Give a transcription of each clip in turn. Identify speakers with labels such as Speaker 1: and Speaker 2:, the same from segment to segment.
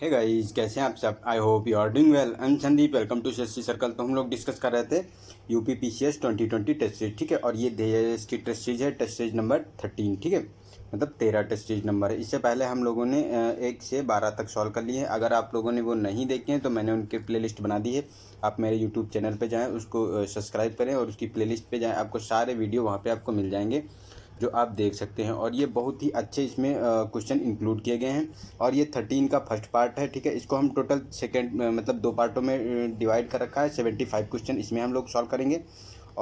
Speaker 1: है गाइज कैसे हैं आप सब I hope you are doing well am Sandeep welcome to C circle तो हम लोग डिस्कस कर रहे थे U P P C S twenty twenty test series ठीक है और ये इसकी की टेस्ट सीरीज है टेस्ट सीरीज नंबर थर्टीन ठीक है मतलब तेरह टेस्ट सीरीज नंबर है इससे पहले हम लोगों ने एक से बारह तक सॉल्व कर लिए हैं अगर आप लोगों ने वो नहीं देखे हैं तो मैंने उनकी प्ले लिस्ट बना दी है आप मेरे यूट्यूब चैनल पर जाएँ उसको सब्सक्राइब करें और उसकी प्ले लिस्ट पर जाएँ आपको सारे वीडियो वहाँ पर आपको मिल जाएंगे जो आप देख सकते हैं और ये बहुत ही अच्छे इसमें क्वेश्चन इंक्लूड किए गए हैं और ये थर्टीन का फर्स्ट पार्ट है ठीक है इसको हम टोटल सेकेंड मतलब दो पार्टों में डिवाइड कर रखा है सेवेंटी फाइव क्वेश्चन इसमें हम लोग सॉल्व करेंगे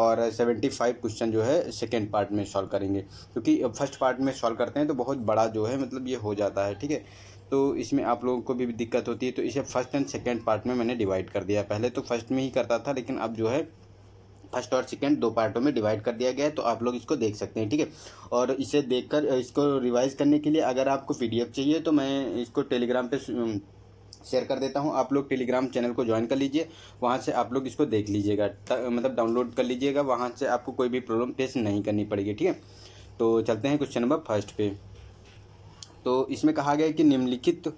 Speaker 1: और सेवेंटी फाइव क्वेश्चन जो है सेकेंड पार्ट में सॉल्व करेंगे क्योंकि फर्स्ट पार्ट में सॉल्व करते हैं तो बहुत बड़ा जो है मतलब ये हो जाता है ठीक है तो इसमें आप लोगों को भी दिक्कत होती है तो इसे फर्स्ट एंड सेकेंड पार्ट में मैंने डिवाइड कर दिया पहले तो फर्स्ट में ही करता था लेकिन अब जो है फर्स्ट और सेकेंड दो पार्टों में डिवाइड कर दिया गया है तो आप लोग इसको देख सकते हैं ठीक है और इसे देखकर इसको रिवाइज़ करने के लिए अगर आपको पीडीएफ चाहिए तो मैं इसको टेलीग्राम पे शेयर कर देता हूँ आप लोग टेलीग्राम चैनल को ज्वाइन कर लीजिए वहाँ से आप लोग इसको देख लीजिएगा मतलब डाउनलोड कर लीजिएगा वहाँ से आपको कोई भी प्रॉब्लम फेस नहीं करनी पड़ेगी ठीक है तो चलते हैं क्वेश्चन नंबर फर्स्ट पे तो इसमें कहा गया कि निम्नलिखित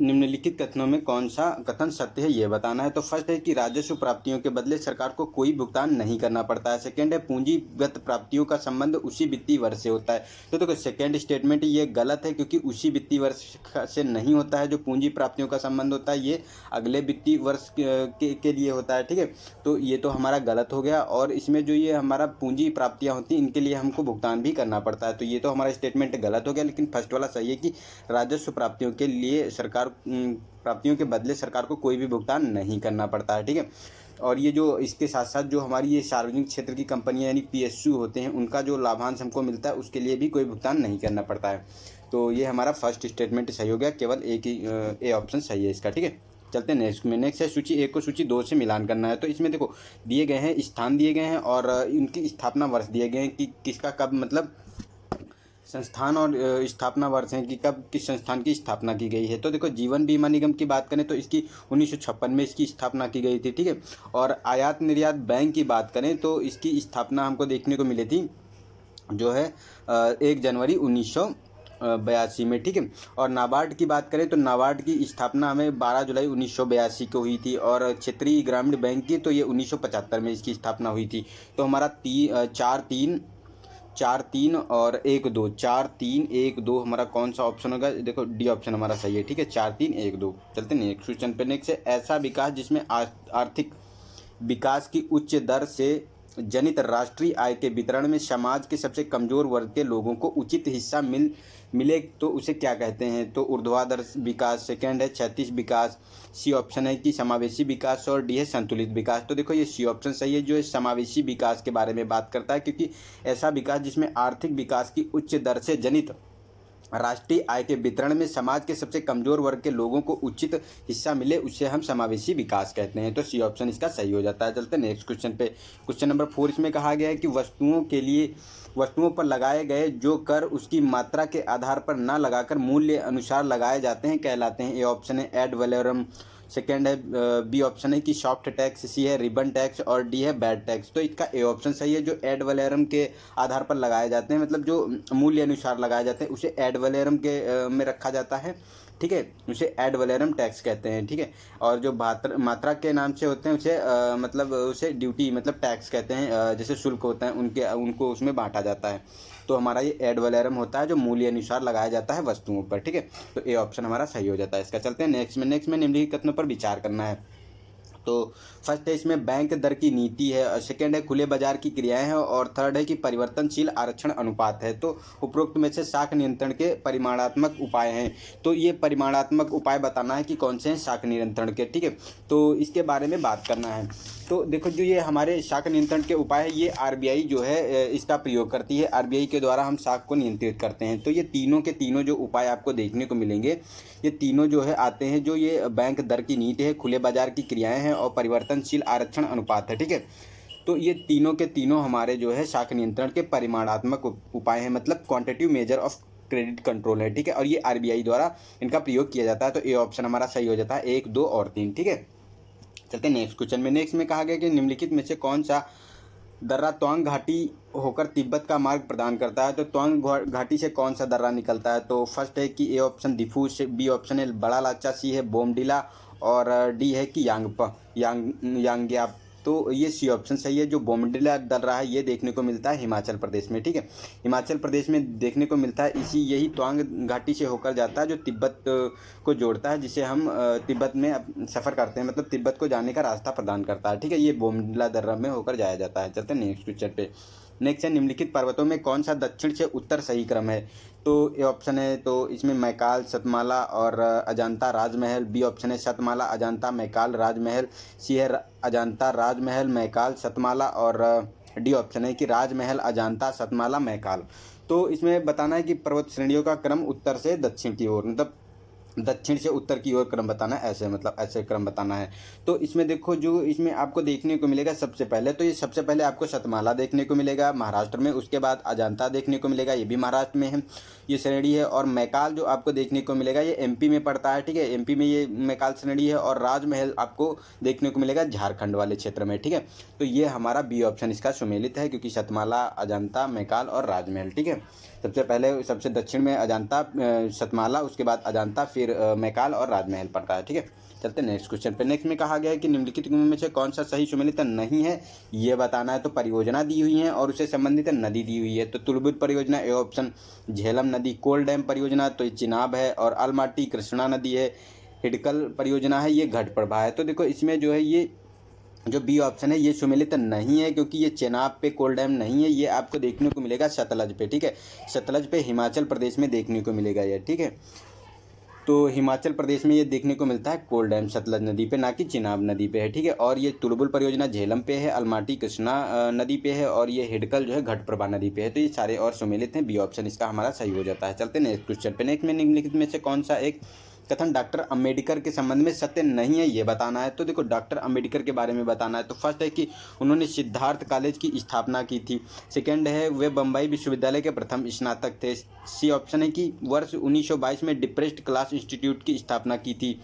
Speaker 1: निम्नलिखित कथनों में कौन सा कथन सत्य है ये बताना है तो फर्स्ट है कि राजस्व प्राप्तियों के बदले सरकार को कोई भुगतान नहीं करना पड़ता है सेकेंड है पूंजीगत प्राप्तियों का संबंध उसी वित्तीय वर्ष से होता है तो देखो तो सेकेंड स्टेटमेंट ये गलत है क्योंकि उसी वित्तीय वर्ष से नहीं होता है जो पूंजी प्राप्तियों का संबंध होता है ये अगले वित्तीय वर्ष के, के लिए होता है ठीक है तो ये तो हमारा गलत हो गया और इसमें जो ये हमारा पूंजी प्राप्तियाँ होती हैं इनके लिए हमको भुगतान भी करना पड़ता है तो ये तो हमारा स्टेटमेंट गलत हो गया लेकिन फर्स्ट वाला सही है कि राजस्व प्राप्तियों के लिए सरकार सरकार प्राप्तियों के बदले सरकार को कोई भी भुगतान नहीं करना पड़ता है ठीक है और ये जो इसके साथ साथ जो हमारी ये सार्वजनिक क्षेत्र की कंपनियाँ यानी पी होते हैं उनका जो लाभांश हमको मिलता है उसके लिए भी कोई भुगतान नहीं करना पड़ता है तो ये हमारा फर्स्ट स्टेटमेंट सही हो गया केवल एक ही ए ऑप्शन सही है इसका ठीक है चलते हैं नेक्स्ट में नेक्स्ट है सूची एक को सूची दो से मिलान करना है तो इसमें देखो दिए गए हैं स्थान दिए गए हैं और इनकी स्थापना वर्ष दिए गए हैं कि किसका कब मतलब संस्थान और स्थापना वर्ष हैं कि कब किस संस्थान की स्थापना की गई है तो देखो जीवन बीमा निगम की बात करें तो इसकी उन्नीस में इसकी स्थापना की गई थी ठीक है और आयात निर्यात बैंक की बात करें तो इसकी स्थापना हमको देखने को मिली थी जो है एक जनवरी उन्नीस बयासी में ठीक है और नाबार्ड की बात करें तो नाबार्ड की स्थापना हमें 12 जुलाई उन्नीस को हुई थी और क्षेत्रीय ग्रामीण बैंक की तो ये 1975 में इसकी स्थापना हुई थी तो हमारा ती चार तीन चार तीन और एक दो चार तीन एक दो हमारा कौन सा ऑप्शन होगा देखो डी ऑप्शन हमारा सही है ठीक है चार तीन एक दो चलते नेक्स्ट क्वेश्चन पे नेक्स्ट है ऐसा विकास जिसमें आर्थिक विकास की उच्च दर से जनित राष्ट्रीय आय के वितरण में समाज के सबसे कमजोर वर्ग के लोगों को उचित हिस्सा मिल मिले तो उसे क्या कहते हैं तो ऊर्ध्वाधर विकास सेकंड है छत्तीस विकास सी ऑप्शन है कि समावेशी विकास और डी है संतुलित विकास तो देखो ये सी ऑप्शन सही है जो है समावेशी विकास के बारे में बात करता है क्योंकि ऐसा विकास जिसमें आर्थिक विकास की उच्च दर से जनित राष्ट्रीय आय के वितरण में समाज के सबसे कमजोर वर्ग के लोगों को उचित हिस्सा मिले उसे हम समावेशी विकास कहते हैं तो सी ऑप्शन इसका सही हो जाता है चलते नेक्स्ट क्वेश्चन पे क्वेश्चन नंबर फोर इसमें कहा गया है कि वस्तुओं के लिए वस्तुओं पर लगाए गए जो कर उसकी मात्रा के आधार पर न लगाकर मूल्य अनुसार लगाए जाते हैं कहलाते हैं ये ऑप्शन है एड वेलोरम सेकेंड है बी ऑप्शन है कि सॉफ्ट टैक्स सी है रिबन टैक्स और डी है बैड टैक्स तो इसका ए ऑप्शन सही है जो एड वलेरम के आधार पर लगाए जाते हैं मतलब जो मूल्य अनुसार लगाए जाते हैं उसे एड वलेरम के में रखा जाता है ठीक है उसे एड वलेरम टैक्स कहते हैं ठीक है और जो मात्रा के नाम से होते हैं उसे आ, मतलब उसे ड्यूटी मतलब टैक्स कहते हैं जैसे शुल्क होता है उनके उनको उसमें बांटा जाता है तो हमारा ये एड वलैरम होता है जो मूल्य अनुसार लगाया जाता है वस्तुओं पर ठीक है तो ए ऑप्शन हमारा सही हो जाता है इसका चलते हैं नेक्स्ट में नेक्स्ट में निम्नलिखित कथनों पर विचार करना है तो फर्स्ट है इसमें बैंक दर की नीति है और सेकेंड है खुले बाजार की क्रियाएं हैं और थर्ड है कि परिवर्तनशील आरक्षण अनुपात है तो उपरोक्त में से शाख नियंत्रण के परिमाणात्मक उपाय हैं तो ये परिमाणात्मक उपाय बताना है कि कौन से हैं शाख नियंत्रण के ठीक है तो इसके बारे में बात करना है तो देखो जो ये हमारे शाख नियंत्रण के उपाय है ये आर जो है इसका प्रयोग करती है आर के द्वारा हम शाख को नियंत्रित करते हैं तो ये तीनों के तीनों जो उपाय आपको देखने को मिलेंगे ये तीनों जो है आते हैं जो ये बैंक दर की नीति है खुले बाजार की क्रियाएँ हैं और परिवर्तन परिवर्तनशील आरक्षण अनुपात है ठीक है तो ये तीनों के तीनों हमारे जो है शाख नियंत्रण के परिमाणात्मक उपाय हैं मतलब quantitative measure of credit control है ठीक है और ये आरबीआई द्वारा इनका प्रयोग किया जाता है तो ये ऑप्शन हमारा सही हो जाता है एक दो और तीन ठीक है चलते हैं नेक्स्ट क्वेश्चन में नेक्स्ट में कहा गया कि निम्नलिखित में से कौन सा दर्रा त्वांग घाटी होकर तिब्बत का मार्ग प्रदान करता है तो त्वांग घाटी से कौन सा दर्रा निकलता है तो फर्स्ट है कि ए ऑप्शन दिफू से बी ऑप्शन है बड़ा लाचा सी है बोमडिला और डी है कि यांगपा यांग यांग्याप तो ये सी ऑप्शन सही है जो बोमडिला दल रहा है ये देखने को मिलता है हिमाचल प्रदेश में ठीक है हिमाचल प्रदेश में देखने को मिलता है इसी यही त्वांग घाटी से होकर जाता है जो तिब्बत को जोड़ता है जिसे हम तिब्बत में सफ़र करते हैं मतलब तिब्बत को जाने का रास्ता प्रदान करता है ठीक है ये बोमडिला दर्रा में होकर जाया जाता है चलते नेक्स्ट क्वेश्चन पे नेक्स्ट है निम्नलिखित पर्वतों में कौन सा दक्षिण से उत्तर सही क्रम है तो ए ऑप्शन है तो इसमें मैकाल सतमाला और अजंता राजमहल बी ऑप्शन है सतमाला अजंता मैकाल राजमहल सी है अजंता राजमहल मैकाल सतमाला और डी ऑप्शन है कि राजमहल अजंता सतमाला मैकाल तो इसमें बताना है कि पर्वत श्रेणियों का क्रम उत्तर से दक्षिण की ओर मतलब दक्षिण से उत्तर की ओर क्रम बताना है ऐसे मतलब ऐसे क्रम बताना है तो इसमें देखो जो इसमें आपको देखने को मिलेगा सबसे पहले तो ये सबसे पहले आपको सतमाला देखने को मिलेगा महाराष्ट्र में उसके बाद अजंता देखने को मिलेगा ये भी महाराष्ट्र में है ये श्रेणी है और मैकाल जो आपको देखने को मिलेगा ये एम में पड़ता है ठीक है एम में ये मैकाल श्रेणी है और राजमहल आपको देखने को मिलेगा झारखंड वाले क्षेत्र में ठीक है तो ये हमारा बी ऑप्शन इसका सुमेलित है क्योंकि सतमाला अजंता मैकाल और राजमहल ठीक है सबसे पहले सबसे दक्षिण में अजांता सतमाला उसके बाद अजांता फिर मैकाल और राजमहल पड़ता है ठीक है चलते हैं नेक्स्ट क्वेश्चन पे नेक्स्ट में कहा गया है कि निम्नलिखित में से कौन सा सही सुमिलित नहीं है ये बताना है तो परियोजना दी हुई है और उससे संबंधित नदी दी हुई है तो तुलबुद परियोजना ए ऑप्शन झेलम नदी कोल डैम परियोजना तो ये चिनाब है और अलमाटी कृष्णा नदी है हिडकल परियोजना है ये घट प्रभा है तो देखो इसमें जो है ये जो बी ऑप्शन है ये सुमेलित नहीं है क्योंकि ये चेनाब पे कोल डैम नहीं है ये आपको देखने को मिलेगा सतलज पे ठीक है सतलज पे हिमाचल प्रदेश में देखने को मिलेगा ये ठीक है तो हिमाचल प्रदेश में ये देखने को मिलता है कोल डैम सतलज नदी पे ना कि चिनाब नदी पे है ठीक है और ये तुलबुल परियोजना झेलम पे है अलमाटी कृष्णा नदी पे है और ये हिडकल जो है घटप्रभा नदी पे है तो ये सारे और सुमेलित हैं बी ऑप्शन इसका हमारा सही हो जाता है चलते नेक्स्ट क्वेश्चन पे नेक्स्ट में निम्नलिखित में से कौन सा एक कथन डॉक्टर अम्बेडकर के संबंध में सत्य नहीं है ये बताना है तो देखो डॉक्टर अम्बेडकर के बारे में बताना है तो फर्स्ट है कि उन्होंने सिद्धार्थ कॉलेज की स्थापना की थी सेकेंड है वे बम्बई विश्वविद्यालय के प्रथम स्नातक थे सी ऑप्शन है कि वर्ष उन्नीस में डिप्रेस्ड क्लास इंस्टीट्यूट की स्थापना की थी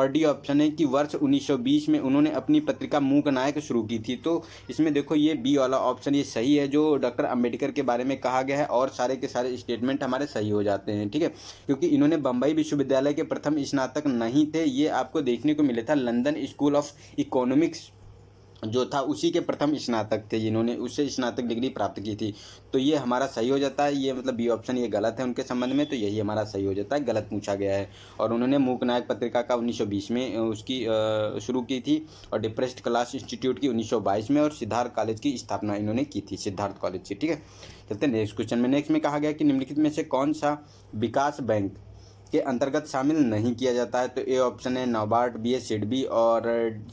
Speaker 1: और डी ऑप्शन है कि वर्ष 1920 में उन्होंने अपनी पत्रिका मूक नायक शुरू की थी तो इसमें देखो ये बी वाला ऑप्शन ये सही है जो डॉक्टर अम्बेडकर के बारे में कहा गया है और सारे के सारे स्टेटमेंट हमारे सही हो जाते हैं ठीक है क्योंकि इन्होंने बम्बई विश्वविद्यालय के प्रथम स्नातक नहीं थे ये आपको देखने को मिले था लंदन स्कूल ऑफ इकोनॉमिक्स जो था उसी के प्रथम स्नातक थे जिन्होंने उससे स्नातक डिग्री प्राप्त की थी तो ये हमारा सही हो जाता है ये मतलब बी ऑप्शन ये गलत है उनके संबंध में तो यही हमारा सही हो जाता है गलत पूछा गया है और उन्होंने मूक नायक पत्रिका का 1920 में उसकी शुरू की थी और डिप्रेस्ड क्लास इंस्टीट्यूट की उन्नीस में और सिद्धार्थ कॉलेज की स्थापना इन्होंने की थी सिद्धार्थ कॉलेज की ठीक है चलते नेक्स्ट क्वेश्चन में नेक्स्ट में कहा गया कि निम्नलिखित में से कौन सा विकास बैंक के अंतर्गत शामिल नहीं किया जाता है तो ए ऑप्शन है नाबार्ड बी एस सिडबी और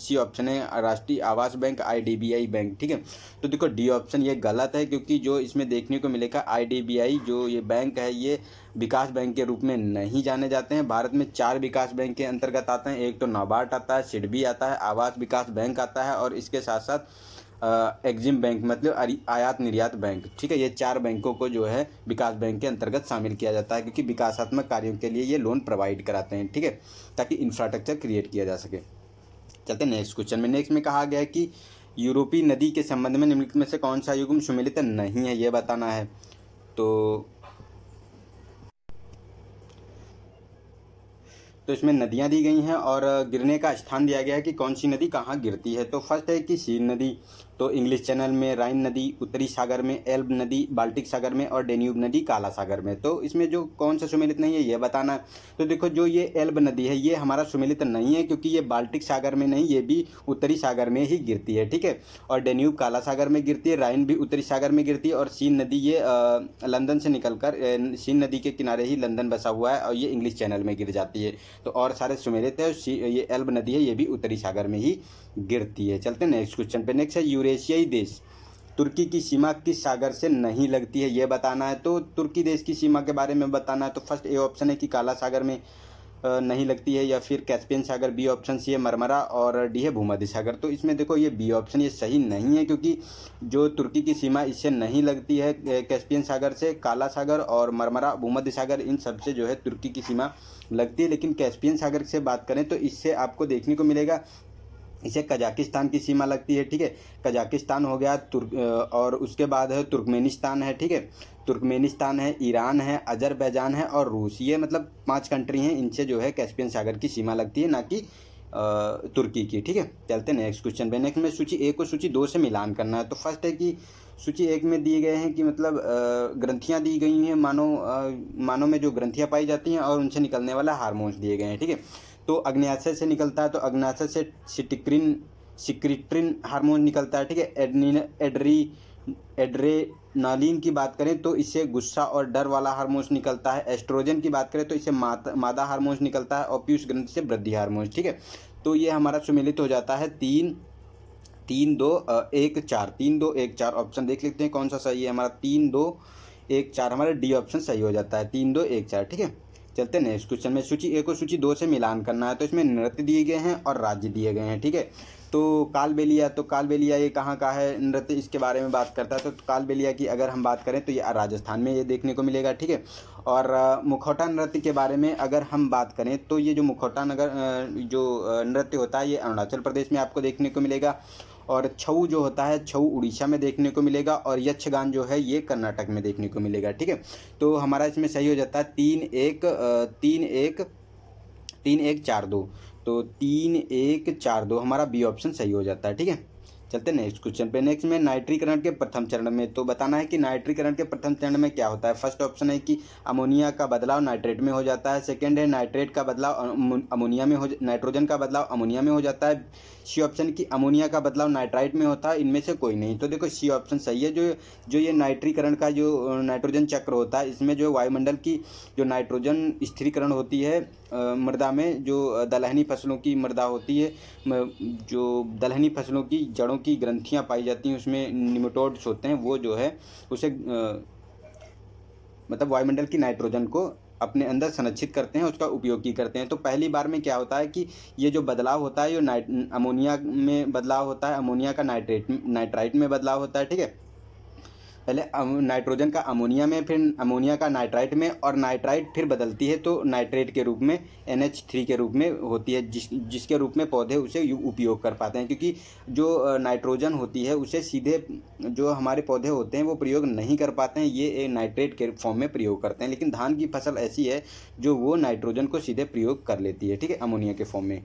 Speaker 1: सी ऑप्शन है राष्ट्रीय आवास बैंक आईडीबीआई बैंक ठीक है तो देखो डी ऑप्शन ये गलत है क्योंकि जो इसमें देखने को मिलेगा आईडीबीआई जो ये बैंक है ये विकास बैंक के रूप में नहीं जाने जाते हैं भारत में चार विकास बैंक के अंतर्गत आते हैं एक तो नाबार्ड आता है सिडबी आता है आवास विकास बैंक आता है और इसके साथ साथ एग्जिम बैंक मतलब आयात निर्यात बैंक ठीक है ये चार बैंकों को जो है विकास बैंक के अंतर्गत शामिल किया जाता है क्योंकि विकासात्मक कार्यों के लिए ये लोन प्रोवाइड कराते हैं ठीक है ताकि इंफ्रास्ट्रक्चर क्रिएट किया जा सके चलते नेक्स्ट क्वेश्चन में नेक्स्ट में कहा गया है कि यूरोपीय नदी के संबंध में निम्नलिखित में से कौन सा युग्म सुमिलित नहीं है ये बताना है तो तो इसमें नदियां दी गई हैं और गिरने का स्थान दिया गया है कि कौन सी नदी कहाँ गिरती है तो फर्स्ट है कि सीन नदी तो इंग्लिश चैनल में राइन नदी उत्तरी सागर में एल्ब नदी बाल्टिक सागर में और डेन्यूब नदी काला सागर में तो इसमें जो कौन सा सुमेलित नहीं है ये बताना तो देखो जो ये एल्ब नदी है ये हमारा सुमेलित नहीं है क्योंकि ये बाल्टिक सागर में नहीं ये भी उत्तरी सागर में ही गिरती है ठीक है और डेन्यूब काला सागर में गिरती है राइन भी उत्तरी सागर में गिरती है और सीन नदी ये लंदन से निकल सीन नदी के किनारे ही लंदन बसा हुआ है और ये इंग्लिश चैनल में गिर जाती है तो और सारे सुमेलित है ये एल्ब नदी है ये भी उत्तरी सागर में ही गिरती है चलते हैं नेक्स्ट क्वेश्चन पे नेक्स्ट है यूरेशियाई देश तुर्की की सीमा किस सागर से नहीं लगती है ये बताना है तो तुर्की देश की सीमा के बारे में बताना है तो फर्स्ट ए ऑप्शन है कि काला सागर में नहीं लगती है या फिर कैस्पियन सागर बी ऑप्शन सी है मरमरा और डी है भूमध्य सागर तो इसमें देखो ये बी ऑप्शन ये सही नहीं है क्योंकि जो तुर्की की सीमा इससे नहीं लगती है कैस्पियन सागर से काला सागर और मरमरा भूमध्य सागर इन सब से जो है तुर्की की सीमा लगती है लेकिन कैस्पियन सागर से बात करें तो इससे आपको देखने को मिलेगा इसे कजाकिस्तान की सीमा लगती है ठीक है कजाकिस्तान हो गया तुर्क और उसके बाद है तुर्कमेनिस्तान है ठीक है तुर्कमेनिस्तान है ईरान है अजरबैजान है और रूस ये मतलब पांच कंट्री हैं इनसे जो है कैस्पियन सागर की सीमा लगती है ना कि तुर्की की ठीक है चलते नेक्स्ट क्वेश्चन पे नेक्स्ट में सूची एक को सूची दो से मिलान करना है तो फर्स्ट है कि सूची एक में दिए गए हैं कि मतलब ग्रंथियाँ दी गई हैं मानव मानव में जो ग्रंथियाँ पाई जाती हैं और उनसे निकलने वाला हारमोन्स दिए गए हैं ठीक है तो अग्नाशय से निकलता है तो अग्नाशय से सिटिक्रिन सिक्रिट्रिन हार्मोन निकलता है ठीक है एडनिन एड्री नालीन की बात करें तो इससे गुस्सा और डर वाला हार्मोन्स निकलता है एस्ट्रोजन की बात करें तो इससे मा मादा हार्मोन्स निकलता है और पीयूष ग्रंथ से वृद्धि हार्मोन्स ठीक है तो ये हमारा सुमिलित हो जाता है तीन तीन दो एक चार तीन दो एक चार ऑप्शन देख लेते हैं कौन सा सही है हमारा तीन दो एक चार हमारा डी ऑप्शन सही हो जाता है तीन दो एक चार ठीक है चलते नेक्स्ट क्वेश्चन में सूची एक और सूची दो से मिलान करना है तो इसमें नृत्य दिए गए हैं और राज्य दिए गए हैं ठीक है तो कालबेलिया तो कालबेलिया ये कहाँ का है नृत्य इसके बारे में बात करता है तो कालबेलिया की अगर हम बात करें तो ये राजस्थान में ये देखने को मिलेगा ठीक है और मुखौटा नृत्य के बारे में अगर हम बात करें तो ये जो मुखौटा नगर जो नृत्य होता है ये अरुणाचल प्रदेश में आपको देखने को मिलेगा और छऊ जो होता है छऊ उड़ीसा में देखने को मिलेगा और यक्षगान जो है ये कर्नाटक में देखने को मिलेगा ठीक है तो हमारा इसमें सही हो जाता है तीन एक तीन एक तीन एक चार दो तो तीन एक चार दो हमारा बी ऑप्शन सही हो जाता है ठीक है चलते नेक्स्ट क्वेश्चन पे नेक्स्ट में नाइट्रीकरण के प्रथम चरण में तो बताना है कि नाइट्रीकरण के प्रथम चरण में क्या होता है फर्स्ट ऑप्शन है कि अमोनिया का बदलाव नाइट्रेट में हो जाता है सेकंड है नाइट्रेट का बदलाव अमोनिया में हो नाइट्रोजन का बदलाव अमोनिया में हो जाता है सी ऑप्शन की अमोनिया का बदलाव नाइट्राइट में होता है इनमें से कोई नहीं तो देखो सी ऑप्शन सही है जो जो ये नाइट्रीकरण का जो नाइट्रोजन चक्र होता है इसमें जो वायुमंडल की जो नाइट्रोजन स्थिरीकरण होती है मृदा में जो दलहनी फसलों की मृदा होती है जो दलहनी फसलों की जड़ों कोशिकाओं की ग्रंथियाँ पाई जाती हैं उसमें निमोटोड्स होते हैं वो जो है उसे मतलब वायुमंडल की नाइट्रोजन को अपने अंदर संरक्षित करते हैं उसका उपयोग की करते हैं तो पहली बार में क्या होता है कि ये जो बदलाव होता है ये अमोनिया में बदलाव होता है अमोनिया का नाइट्रेट नाइट्राइट में बदलाव होता है ठीक है पहले नाइट्रोजन का अमोनिया में फिर अमोनिया का नाइट्राइट में और नाइट्राइट फिर बदलती है तो नाइट्रेट के रूप में एन थ्री के रूप में होती है जिस जिसके रूप में पौधे उसे उपयोग कर पाते हैं क्योंकि जो नाइट्रोजन होती है उसे सीधे जो हमारे पौधे होते हैं वो प्रयोग नहीं कर पाते हैं ये नाइट्रेट के फॉर्म में प्रयोग करते हैं लेकिन धान की फसल ऐसी है जो वो नाइट्रोजन को सीधे प्रयोग कर लेती है ठीक है अमोनिया के फॉर्म में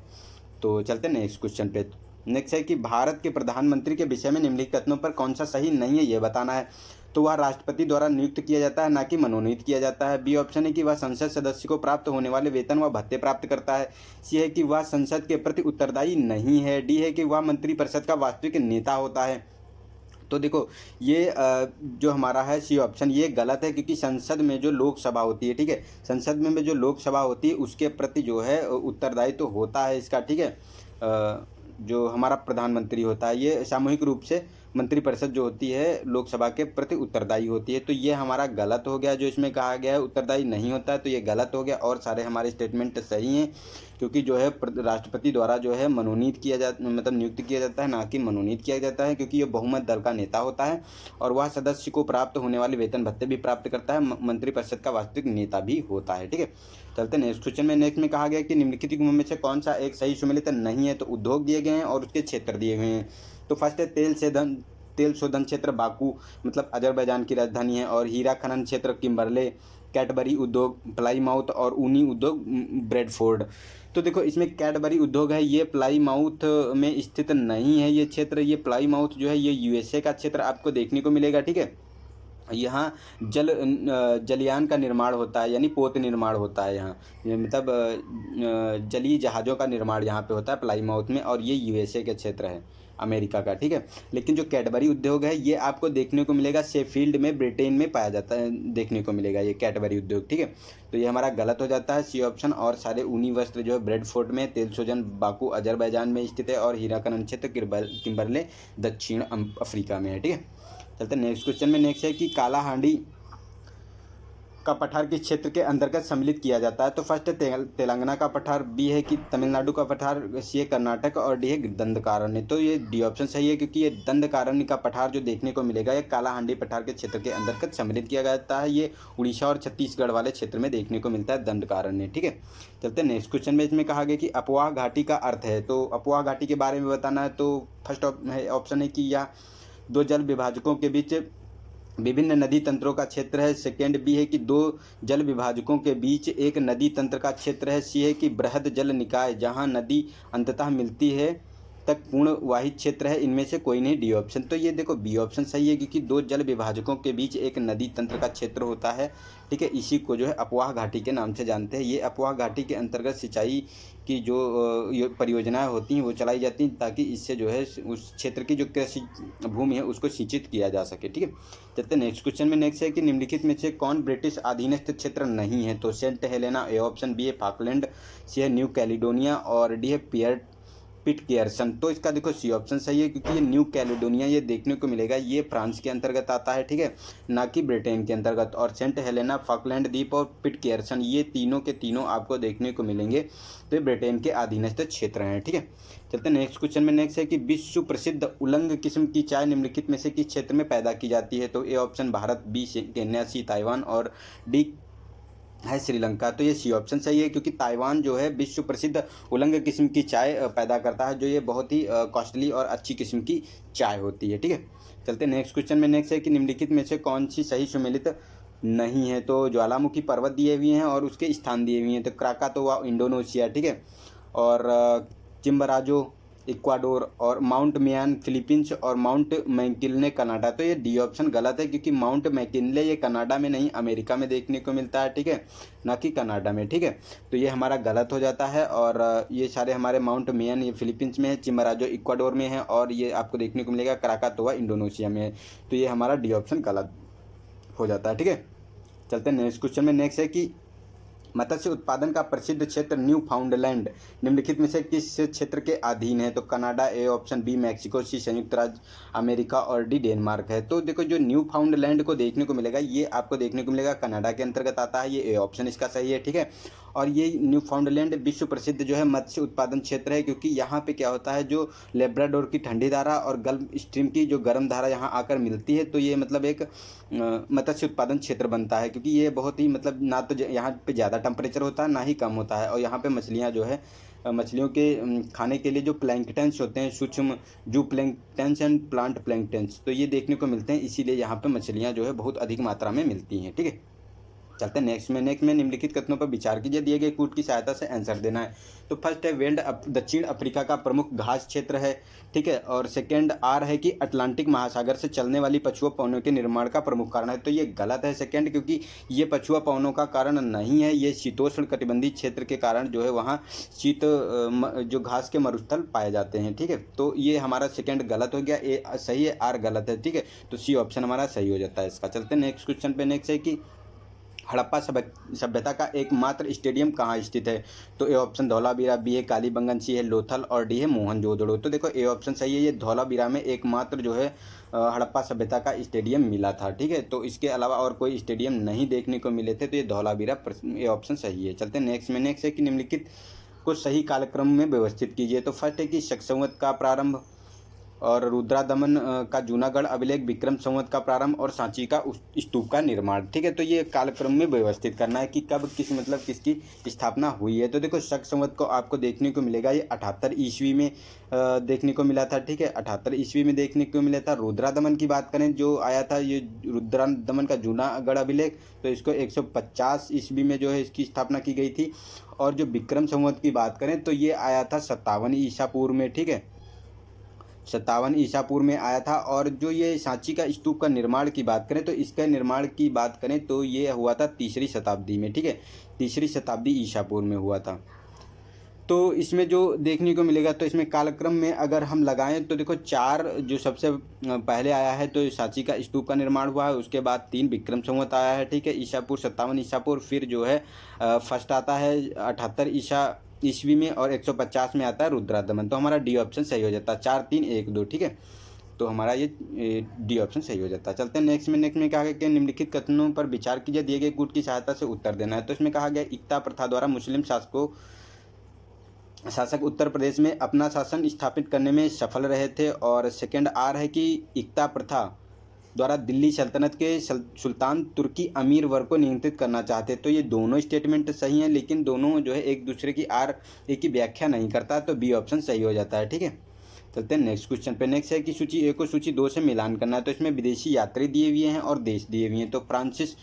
Speaker 1: तो चलते हैं नेक्स्ट क्वेश्चन पे नेक्स्ट है कि भारत के प्रधानमंत्री के विषय में निम्नलिखित कथनों पर कौन सा सही नहीं है ये बताना है तो वह राष्ट्रपति द्वारा नियुक्त किया जाता है ना कि मनोनीत किया जाता है बी ऑप्शन है कि वह संसद सदस्य को प्राप्त होने वाले वेतन व भत्ते प्राप्त करता है सी है कि वह संसद के प्रति उत्तरदायी नहीं है डी है कि वह मंत्रिपरिषद का वास्तविक नेता होता है तो देखो ये जो हमारा है सी ऑप्शन ये गलत है क्योंकि संसद में जो लोकसभा होती है ठीक है संसद में जो लोकसभा होती है उसके प्रति जो है उत्तरदायित्व तो होता है इसका ठीक है जो हमारा प्रधानमंत्री होता है ये सामूहिक रूप से मंत्रिपरिषद जो होती है लोकसभा के प्रति उत्तरदायी होती है तो ये हमारा गलत हो गया जो इसमें कहा गया है उत्तरदायी नहीं होता है तो ये गलत हो गया और सारे हमारे स्टेटमेंट सही हैं क्योंकि जो है राष्ट्रपति द्वारा जो है मनोनीत किया जा मतलब नियुक्त किया जाता है ना कि मनोनीत किया जाता है क्योंकि ये बहुमत दल का नेता होता है और वह सदस्य को प्राप्त होने वाले वेतन भत्ते भी प्राप्त करता है मंत्रिपरिषद का वास्तविक नेता भी होता है ठीक है चलते नेक्स्ट क्वेश्चन में नेक्स्ट में कहा गया कि निम्नलिखित युग्म में से कौन सा एक सही सुमिलित नहीं है तो उद्योग दिए गए हैं और उसके क्षेत्र दिए गए हैं तो फर्स्ट है तेल से धन तेल शोधन क्षेत्र बाकू मतलब अजरबैजान की राजधानी है और हीरा खनन क्षेत्र किम्बरले कैटबरी उद्योग प्लाई माउथ और ऊनी उद्योग ब्रेडफोर्ड तो देखो इसमें कैडबरी उद्योग है ये प्लाई माउथ में स्थित नहीं है ये क्षेत्र ये प्लाई माउथ जो है ये यूएसए का क्षेत्र आपको देखने को मिलेगा ठीक है यहाँ जल जलयान का निर्माण होता है यानी पोत निर्माण होता है यहाँ मतलब जलीय जहाज़ों का निर्माण यहाँ पे होता है प्लाईमाउथ में और ये यूएसए के क्षेत्र है अमेरिका का ठीक है लेकिन जो कैडबरी उद्योग है ये आपको देखने को मिलेगा शेफील्ड में ब्रिटेन में पाया जाता है देखने को मिलेगा ये कैडबरी उद्योग ठीक है तो ये हमारा गलत हो जाता है सी ऑप्शन और सारे ऊनी वस्त्र जो है ब्रेडफोर्ट में तेलसोजन बाकू अजरबैजान में स्थित है और हीराकन क्षेत्र किम्बरले दक्षिण अफ्रीका में है ठीक है चलते नेक्स्ट क्वेश्चन में नेक्स्ट है कि काला हांडी का पठार किस क्षेत्र के अंतर्गत सम्मिलित किया जाता है तो फर्स्ट है तेलंगाना का पठार बी है कि तमिलनाडु का पठार सी है कर्नाटक और डी है दंदकारण्य तो ये डी ऑप्शन सही है क्योंकि ये दंदकारण्य का पठार जो देखने को मिलेगा ये कालाहांडी पठार के क्षेत्र के अंतर्गत सम्मिलित किया जाता है ये उड़ीसा और छत्तीसगढ़ वाले क्षेत्र में देखने को मिलता है दंडकारण्य ठीक है चलते नेक्स्ट क्वेश्चन में इसमें कहा गया कि अपवाह घाटी का अर्थ है तो अपवाह घाटी के बारे में बताना है तो फर्स्ट ऑप्शन है कि यह दो जल विभाजकों के बीच विभिन्न नदी तंत्रों का क्षेत्र है सेकेंड बी है कि दो जल विभाजकों के बीच एक नदी तंत्र का क्षेत्र है सी है कि बृहद जल निकाय जहाँ नदी अंततः मिलती है तक पूर्ण वाहित क्षेत्र है इनमें से कोई नहीं डी ऑप्शन तो ये देखो बी ऑप्शन सही है क्योंकि दो जल विभाजकों के बीच एक नदी तंत्र का क्षेत्र होता है ठीक है इसी को जो है अपवाह घाटी के नाम से जानते हैं ये अपवाह घाटी के अंतर्गत सिंचाई की जो परियोजनाएं होती हैं वो चलाई जाती हैं ताकि इससे जो है उस क्षेत्र की जो कृषि भूमि है उसको सिंचित किया जा सके ठीक है चलते नेक्स्ट क्वेश्चन में नेक्स्ट है कि निम्नलिखित में से कौन ब्रिटिश अधीनस्थ क्षेत्र नहीं है तो Saint Helena A option B है फाकलैंड सी है न्यू कैलिडोनिया और डी है पियर पिट केयरसन तो इसका देखो सी ऑप्शन सही है क्योंकि ये न्यू कैलिडोनिया ये देखने को मिलेगा ये फ्रांस के अंतर्गत आता है ठीक है ना कि ब्रिटेन के अंतर्गत और सेंट हेलेना फॉकलैंड द्वीप और पिट केयरसन ये तीनों के तीनों आपको देखने को मिलेंगे तो ब्रिटेन के अधीनस्थ क्षेत्र हैं ठीक है चलते नेक्स्ट क्वेश्चन में नेक्स्ट है कि विश्व प्रसिद्ध उलंग किस्म की चाय निम्नलिखित में से किस क्षेत्र में पैदा की जाती है तो A option Bharat B Kenya C Taiwan और डी है श्रीलंका तो ये सी ऑप्शन सही है क्योंकि ताइवान जो है विश्व प्रसिद्ध उलंग किस्म की चाय पैदा करता है जो ये बहुत ही कॉस्टली और अच्छी किस्म की चाय होती है ठीक है चलते नेक्स्ट क्वेश्चन में नेक्स्ट है कि निम्नलिखित में से कौन सी सही सुमिलित नहीं है तो ज्वालामुखी पर्वत दिए हुए हैं और उसके स्थान दिए हुए हैं तो क्राका तो वह इंडोनेशिया ठीक है और चिम्बराजो इक्वाडोर और माउंट मियान फिलीपींस और माउंट मैकिनले कनाडा तो ये डी ऑप्शन गलत है क्योंकि माउंट मैकिनले ये कनाडा में नहीं अमेरिका में देखने को मिलता है ठीक है ना कि कनाडा में ठीक है तो ये हमारा गलत हो जाता है और ये सारे हमारे माउंट मियान ये फिलीपींस में है चिमराजो इक्वाडोर में है और ये आपको देखने को मिलेगा कराकातोआ इंडोनेशिया में है तो ये हमारा डी ऑप्शन गलत हो जाता है ठीक है चलते हैं नेक्स्ट क्वेश्चन में नेक्स्ट है कि मत्स्य उत्पादन का प्रसिद्ध क्षेत्र न्यू फाउंडलैंड निम्नलिखित में से किस क्षेत्र के अधीन है तो Canada A option B Mexico C संयुक्त राज्य अमेरिका और डी डेनमार्क है तो देखो जो न्यू फाउंडलैंड को देखने को मिलेगा ये आपको देखने को मिलेगा कनाडा के अंतर्गत आता है ये ए ऑप्शन इसका सही है ठीक है और ये न्यूफाउंडलैंड विश्व प्रसिद्ध जो है मत्स्य उत्पादन क्षेत्र है क्योंकि यहाँ पे क्या होता है जो लेब्राडोर की ठंडी धारा और गल्फ स्ट्रीम की जो गर्म धारा यहाँ आकर मिलती है तो ये मतलब एक मत्स्य उत्पादन क्षेत्र बनता है क्योंकि ये बहुत ही मतलब ना तो यहाँ पर ज़्यादा टेम्परेचर होता है ना ही कम होता है और यहाँ पर मछलियाँ जो है मछलियों के खाने के लिए जो प्लैंकटेंस होते हैं सूक्ष्म जू प्लैंकटेंस एंड प्लांट प्लैंकटेंस तो ये देखने को मिलते हैं इसीलिए यहाँ पे मछलियाँ जो है बहुत अधिक मात्रा में मिलती हैं ठीक है चलते हैं नेक्स्ट में नेक्स्ट में निम्नलिखित कथनों पर विचार कीजिए दिए गए कूट की सहायता से आंसर देना है तो फर्स्ट है वेंड अप, दक्षिण अफ्रीका का प्रमुख घास क्षेत्र है ठीक है और सेकेंड आर है कि अटलांटिक महासागर से चलने वाली पछुआ पवनों के निर्माण का प्रमुख कारण है तो ये गलत है सेकेंड क्योंकि ये पछुआ पवनों का कारण नहीं है ये शीतोष्ण कटिबंधी क्षेत्र के कारण जो है वहाँ शीत जो घास के मरुस्थल पाए जाते हैं ठीक है तो ये हमारा सेकेंड गलत हो गया ए सही है आर गलत है ठीक है तो सी ऑप्शन हमारा सही हो जाता है इसका चलते नेक्स्ट क्वेश्चन पे नेक्स्ट है कि हड़प्पा सभ्यता का एकमात्र स्टेडियम कहाँ स्थित है तो ए ऑप्शन धौलाबीरा बी है कालीबंगन सी है लोथल और डी है मोहनजोदड़ो तो देखो ए ऑप्शन सही है ये धौलाबीरा में एकमात्र जो है हड़प्पा सभ्यता का स्टेडियम मिला था ठीक है तो इसके अलावा और कोई स्टेडियम नहीं देखने को मिले थे तो ये धौलाबीरा ये ऑप्शन सही है चलते नेक्स्ट में नेक्स्ट है कि निम्नलिखित को सही कालक्रम में व्यवस्थित कीजिए तो फर्स्ट है कि शख्सवत का प्रारंभ और रुद्रा दमन का जूनागढ़ अभिलेख विक्रम संवत का प्रारंभ और सांची का स्तूप का निर्माण ठीक है तो ये कालक्रम में व्यवस्थित करना है कि कब किस मतलब किसकी स्थापना हुई है तो देखो शक संवत को आपको देखने को मिलेगा ये अठहत्तर ईस्वी में देखने को मिला था ठीक है अठहत्तर ईस्वी में देखने को मिला था रुद्रा दमन की बात करें जो आया था ये रुद्रा दमन का जूनागढ़ अभिलेख तो इसको एक ईस्वी में जो है इसकी स्थापना की गई थी और जो विक्रम संवत की बात करें तो ये आया था सत्तावन ईसा पूर्व में ठीक है सत्तावन ईसापुर में आया था और जो ये सांची का स्तूप का निर्माण की बात करें तो इसके निर्माण की बात करें तो ये हुआ था तीसरी शताब्दी में ठीक है तीसरी शताब्दी ईसापुर में हुआ था तो इसमें जो देखने को मिलेगा तो इसमें कालक्रम में अगर हम लगाएं तो देखो चार जो सबसे पहले आया है तो सांची का स्तूप का निर्माण हुआ है उसके बाद तीन विक्रम संवत आया है ठीक है ईशापुर सत्तावन ईशापुर फिर जो है फर्स्ट आता है अठहत्तर ईसा ईस्वी में और 150 में आता है रुद्रा दमन तो हमारा डी ऑप्शन सही हो जाता है चार तीन एक दो ठीक है तो हमारा ये डी ऑप्शन सही हो जाता है चलते हैं नेक्स्ट में नेक्स्ट में कहा गया कि निम्नलिखित कथनों पर विचार कीजिए दिए गए गुट की सहायता से उत्तर देना है तो इसमें कहा गया इकता प्रथा द्वारा मुस्लिम शासकों शासक उत्तर प्रदेश में अपना शासन स्थापित करने में सफल रहे थे और सेकेंड आर है कि इकता प्रथा द्वारा दिल्ली सल्तनत के सुल्तान तुर्की अमीर वर्ग को नियंत्रित करना चाहते तो ये दोनों स्टेटमेंट सही हैं लेकिन दोनों जो है एक दूसरे की आर एक की व्याख्या नहीं करता तो बी ऑप्शन सही हो जाता है ठीक है चलते हैं नेक्स्ट क्वेश्चन पे नेक्स्ट है कि सूची एक को सूची दो से मिलान करना है तो इसमें विदेशी यात्री दिए हुए हैं और देश दिए हुए हैं तो फ्रांसिस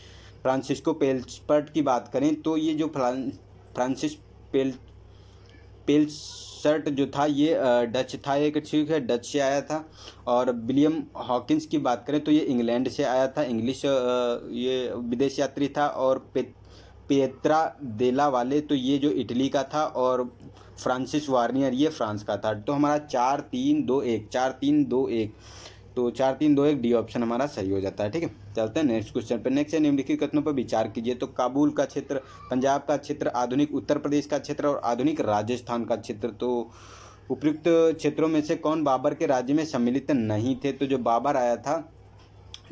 Speaker 1: फ्रांसिस्को पेल्सपर्ट की बात करें तो ये जो फ्रांसिस पेल पेल शर्ट जो था ये डच था एक ठीक है डच से आया था और विलियम हॉकिंस की बात करें तो ये इंग्लैंड से आया था इंग्लिश ये विदेश यात्री था और पे, पेत्रा देला वाले तो ये जो इटली का था और फ्रांसिस वार्नियर ये फ्रांस का था तो हमारा चार तीन दो एक चार तीन दो एक तो चार तीन दो एक डी ऑप्शन हमारा सही हो जाता है ठीक है चलते हैं नेक्स्ट क्वेश्चन पर नेक्स्ट है निम्नलिखित कथनों पर विचार कीजिए तो काबुल का क्षेत्र पंजाब का क्षेत्र आधुनिक उत्तर प्रदेश का क्षेत्र और आधुनिक राजस्थान का क्षेत्र तो उपयुक्त क्षेत्रों में से कौन बाबर के राज्य में सम्मिलित नहीं थे तो जो बाबर आया था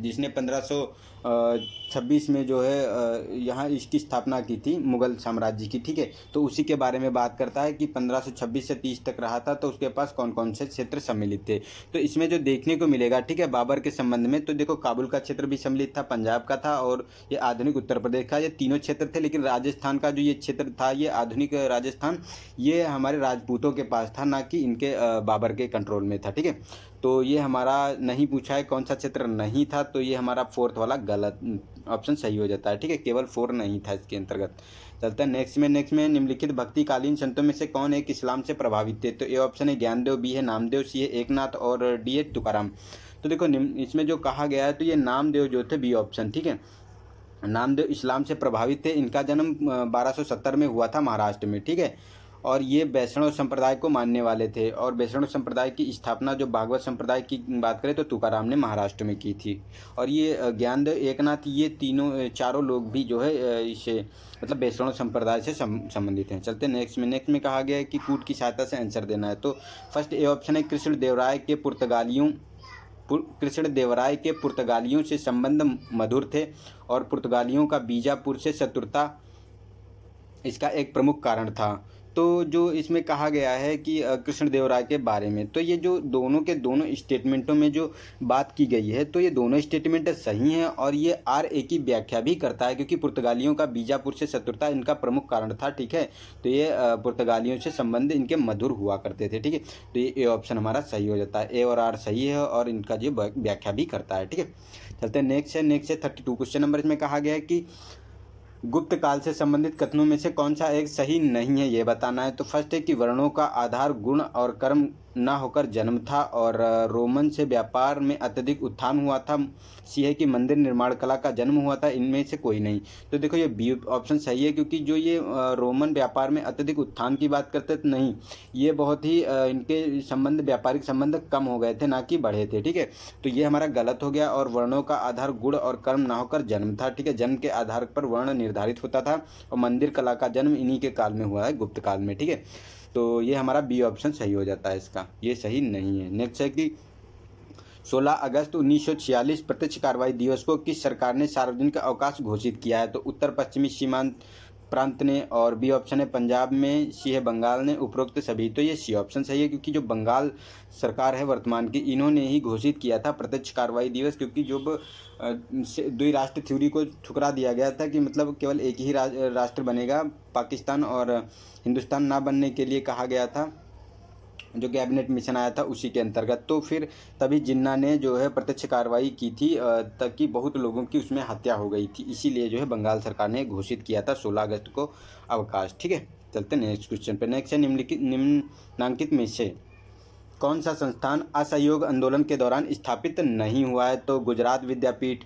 Speaker 1: जिसने पंद्रह छब्बीस में जो है यहाँ इसकी स्थापना की थी मुगल साम्राज्य की ठीक है तो उसी के बारे में बात करता है कि पंद्रह सौ छब्बीस से तीस तक रहा था तो उसके पास कौन कौन से क्षेत्र सम्मिलित थे तो इसमें जो देखने को मिलेगा ठीक है बाबर के संबंध में तो देखो काबुल का क्षेत्र भी सम्मिलित था पंजाब का था और ये आधुनिक उत्तर प्रदेश का ये तीनों क्षेत्र थे लेकिन राजस्थान का जो ये क्षेत्र था ये आधुनिक राजस्थान ये हमारे राजपूतों के पास था ना कि इनके बाबर के कंट्रोल में था ठीक है तो ये हमारा नहीं पूछा है कौन सा क्षेत्र नहीं था तो ये हमारा फोर्थ वाला गलत ऑप्शन सही हो जाता है ठीक है केवल फोर नहीं था इसके अंतर्गत चलता है नेक्स्ट में नेक्स्ट में निम्नलिखित भक्तिकालीन संतों में से कौन एक इस्लाम से प्रभावित थे तो ये ऑप्शन है ज्ञानदेव बी है नामदेव सी है एकनाथ और डी है तुकाराम तो देखो इसमें जो कहा गया है तो ये नामदेव जो थे बी ऑप्शन ठीक है नामदेव इस्लाम से प्रभावित थे इनका जन्म 1270 में हुआ था महाराष्ट्र में ठीक है और ये वैष्णव संप्रदाय को मानने वाले थे और वैष्णव संप्रदाय की स्थापना जो भागवत संप्रदाय की बात करें तो तुकाराम ने महाराष्ट्र में की थी और ये ज्ञानदेव एकनाथ ये तीनों चारों लोग भी जो है इसे मतलब वैष्णव संप्रदाय से संबंधित हैं चलते नेक्स्ट में नेक्स्ट में कहा गया है कि कूट की सहायता से आंसर देना है तो फर्स्ट ए ऑप्शन है कृष्ण देवराय के पुर्तगालियों कृष्ण देवराय के पुर्तगालियों से संबंध मधुर थे और पुर्तगालियों का बीजापुर से शत्रुता इसका एक प्रमुख कारण था तो जो इसमें कहा गया है कि कृष्णदेव राय के बारे में तो ये जो दोनों के दोनों स्टेटमेंटों में जो बात की गई है तो ये दोनों स्टेटमेंट सही हैं और ये आर ए की व्याख्या भी करता है क्योंकि पुर्तगालियों का बीजापुर से शत्रुता इनका प्रमुख कारण था ठीक है तो ये पुर्तगालियों से संबंध इनके मधुर हुआ करते थे ठीक है तो ये ए ऑप्शन हमारा सही हो जाता है ए और आर सही है और इनका जो व्याख्या भी करता है ठीक है चलते नेक्स्ट है नेक्स्ट है थर्टी टू क्वेश्चन नंबर इसमें कहा गया है कि गुप्त काल से संबंधित कथनों में से कौन सा एक सही नहीं है ये बताना है तो फर्स्ट है कि वर्णों का आधार गुण और कर्म न होकर जन्म था और रोमन से व्यापार में अत्यधिक उत्थान हुआ था सी है कि मंदिर निर्माण कला का जन्म हुआ था इनमें से कोई नहीं तो देखो ये बी ऑप्शन सही है क्योंकि जो ये रोमन व्यापार में अत्यधिक उत्थान की बात करते थे तो नहीं ये बहुत ही इनके संबंध व्यापारिक संबंध कम हो गए थे ना कि बढ़े थे ठीक है तो ये हमारा गलत हो गया और वर्णों का आधार गुण और कर्म ना होकर जन्म था ठीक है जन्म के आधार पर वर्ण निर्धारित होता था और मंदिर कला का जन्म इन्हीं के काल में हुआ है गुप्त काल में ठीक है तो ये हमारा बी ऑप्शन सही हो जाता है इसका ये सही नहीं है नेक्स्ट है कि 16 अगस्त 1946 प्रत्यक्ष कार्रवाई दिवस को किस सरकार ने सार्वजनिक अवकाश घोषित किया है तो उत्तर पश्चिमी सीमांत प्रांत ने और बी ऑप्शन है पंजाब में सी है बंगाल ने उपरोक्त सभी तो ये सी ऑप्शन सही है क्योंकि जो बंगाल सरकार है वर्तमान की इन्होंने ही घोषित किया था प्रत्यक्ष कार्रवाई दिवस क्योंकि जो दुई राष्ट्र थ्योरी को ठुकरा दिया गया था कि मतलब केवल एक ही राष्ट्र बनेगा पाकिस्तान और हिंदुस्तान ना बनने के लिए कहा गया था जो कैबिनेट मिशन आया था उसी के अंतर्गत तो फिर तभी जिन्ना ने जो है प्रत्यक्ष कार्रवाई की थी ताकि बहुत लोगों की उसमें हत्या हो गई थी इसीलिए जो है बंगाल सरकार ने घोषित किया था सोलह अगस्त को अवकाश ठीक है चलते नेक्स्ट क्वेश्चन पर नेक्स्ट है निम्नलिखित निम्नांकित में से कौन सा संस्थान असहयोग आंदोलन के दौरान स्थापित नहीं हुआ है तो गुजरात विद्यापीठ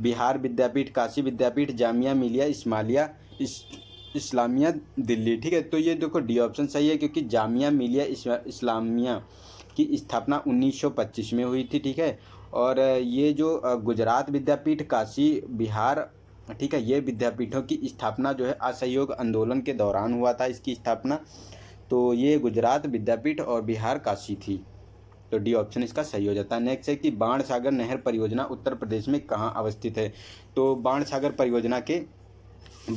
Speaker 1: बिहार विद्यापीठ काशी विद्यापीठ जामिया मिलिया इस्मालिया इस इस्लामिया दिल्ली ठीक है तो ये देखो डी ऑप्शन सही है क्योंकि जामिया मिलिया इस्लामिया की स्थापना 1925 में हुई थी ठीक है और ये जो गुजरात विद्यापीठ काशी बिहार ठीक है ये विद्यापीठों की स्थापना जो है असहयोग आंदोलन के दौरान हुआ था इसकी स्थापना तो ये गुजरात विद्यापीठ और बिहार काशी थी तो डी ऑप्शन इसका सही हो जाता है नेक्स्ट है कि बाण सागर नहर परियोजना उत्तर प्रदेश में कहाँ अवस्थित है तो बाण सागर परियोजना के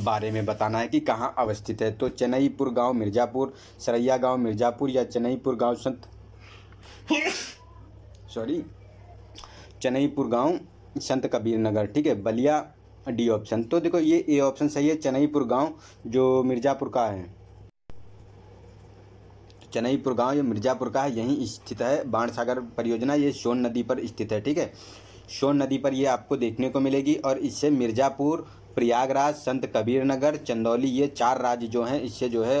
Speaker 1: बारे में बताना है कि कहाँ अवस्थित है तो चेन्नईपुर गांव मिर्ज़ापुर सरैया गांव मिर्ज़ापुर या चेन्नईपुर गांव संत सॉरी चेन्नईपुर गांव संत कबीर नगर ठीक है बलिया डी ऑप्शन तो देखो ये ए ऑप्शन सही है चेन्नईपुर गांव जो मिर्ज़ापुर का है चेन्नईपुर गांव जो मिर्ज़ापुर का है यहीं स्थित है बाण सागर परियोजना ये सोन नदी पर स्थित है ठीक है सोन नदी पर ये आपको देखने को मिलेगी और इससे मिर्ज़ापुर प्रयागराज संत कबीर नगर चंदौली ये चार राज्य जो हैं इससे जो है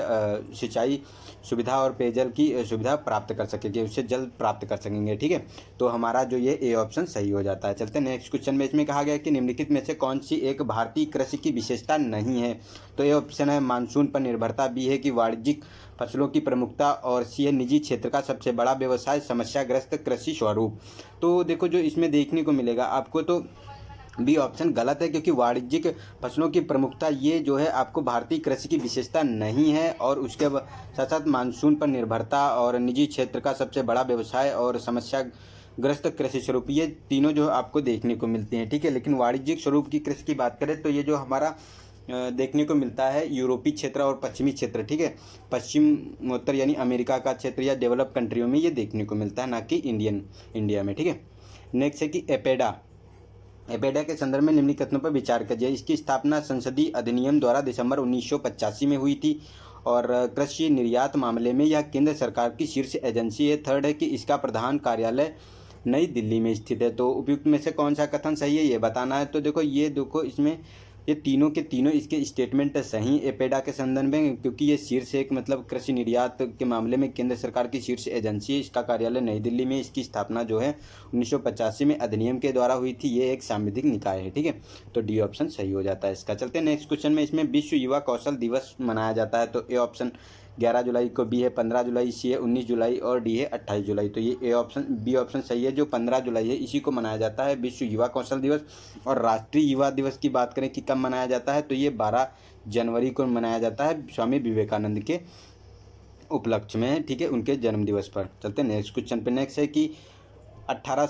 Speaker 1: सिंचाई सुविधा और पेयजल की सुविधा प्राप्त कर सकेंगे उससे जल प्राप्त कर सकेंगे ठीक है तो हमारा जो ये ए ऑप्शन सही हो जाता है चलते नेक्स्ट क्वेश्चन में इसमें कहा गया कि निम्नलिखित में से कौन सी एक भारतीय कृषि की विशेषता नहीं है तो ये ऑप्शन है मानसून पर निर्भरता बी है कि वाणिज्यिक फसलों की प्रमुखता और सी है निजी क्षेत्र का सबसे बड़ा व्यवसाय समस्याग्रस्त कृषि स्वरूप तो देखो जो इसमें देखने को मिलेगा आपको तो बी ऑप्शन गलत है क्योंकि वाणिज्यिक फसलों की प्रमुखता ये जो है आपको भारतीय कृषि की विशेषता नहीं है और उसके साथ साथ मानसून पर निर्भरता और निजी क्षेत्र का सबसे बड़ा व्यवसाय और समस्या ग्रस्त कृषि स्वरूप ये तीनों जो आपको देखने को मिलती हैं ठीक है लेकिन वाणिज्यिक स्वरूप की कृषि की बात करें तो ये जो हमारा देखने को मिलता है यूरोपीय क्षेत्र और पश्चिमी क्षेत्र ठीक है पश्चिम उत्तर यानी अमेरिका का क्षेत्र या डेवलप कंट्रियों में ये देखने को मिलता है ना कि इंडियन इंडिया में ठीक है नेक्स्ट है कि एपेडा एपेडा के संदर्भ में निम्नलिखित कथनों पर विचार कीजिए इसकी स्थापना संसदीय अधिनियम द्वारा दिसंबर उन्नीस में हुई थी और कृषि निर्यात मामले में यह केंद्र सरकार की शीर्ष एजेंसी है थर्ड है कि इसका प्रधान कार्यालय नई दिल्ली में स्थित है तो उपयुक्त में से कौन सा कथन सही है ये बताना है तो देखो ये देखो इसमें ये तीनों के तीनों इसके स्टेटमेंट सही एपेडा के संदर्भ में क्योंकि ये शीर्ष एक मतलब कृषि निर्यात के मामले में केंद्र सरकार की शीर्ष एजेंसी है इसका कार्यालय नई दिल्ली में इसकी स्थापना जो है उन्नीस में अधिनियम के द्वारा हुई थी ये एक सांविधिक निकाय है ठीक है तो डी ऑप्शन सही हो जाता है इसका चलते नेक्स्ट क्वेश्चन में इसमें विश्व युवा कौशल दिवस मनाया जाता है तो ए ऑप्शन ग्यारह जुलाई को बी है पंद्रह जुलाई सी है उन्नीस जुलाई और डी है अट्ठाईस जुलाई तो ये ए ऑप्शन बी ऑप्शन सही है जो पंद्रह जुलाई है इसी को मनाया जाता है विश्व युवा कौशल दिवस और राष्ट्रीय युवा दिवस की बात करें कि कब मनाया जाता है तो ये बारह जनवरी को मनाया जाता है स्वामी विवेकानंद के उपलक्ष्य में ठीक है उनके जन्मदिवस पर चलते नेक्स्ट क्वेश्चन पे नेक्स्ट है कि अट्ठारह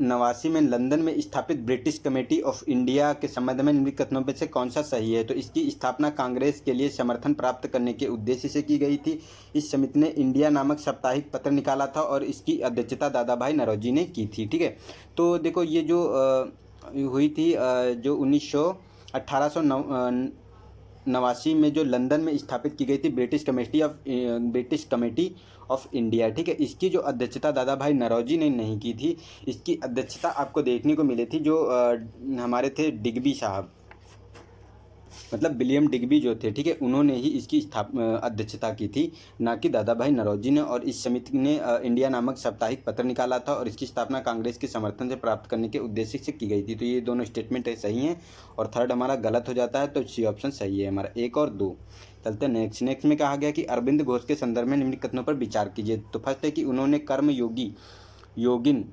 Speaker 1: नवासी में लंदन में स्थापित ब्रिटिश कमेटी ऑफ इंडिया के संबंध में निम्नलिखित कथनों में से कौन सा सही है तो इसकी स्थापना कांग्रेस के लिए समर्थन प्राप्त करने के उद्देश्य से की गई थी इस समिति ने इंडिया नामक साप्ताहिक पत्र निकाला था और इसकी अध्यक्षता दादा भाई नरोजी ने की थी ठीक है तो देखो ये जो आ, हुई थी आ, जो उन्नीस सौ नवासी में जो लंदन में स्थापित की गई थी British committee of British committee of India ठीक है इसकी जो अध्यक्षता दादा भाई नरौजी ने नहीं की थी इसकी अध्यक्षता आपको देखने को मिली थी जो आ, हमारे थे डिग्बी साहब मतलब विलियम डिग्बी जो थे ठीक है उन्होंने ही इसकी अध्यक्षता की थी ना कि दादा भाई नरौजी ने और इस समिति ने इंडिया नामक साप्ताहिक पत्र निकाला था और इसकी स्थापना कांग्रेस के समर्थन से प्राप्त करने के उद्देश्य से की गई थी तो ये दोनों स्टेटमेंट है सही हैं और थर्ड हमारा गलत हो जाता है तो सी ऑप्शन सही है हमारा एक और दो चलते नेक्स्ट नेक्स्ट में कहा गया कि अरविंद घोष के संदर्भ में निम्नलिखित कथनों पर विचार कीजिए तो फर्स्ट है कि उन्होंने कर्म योगी योगिन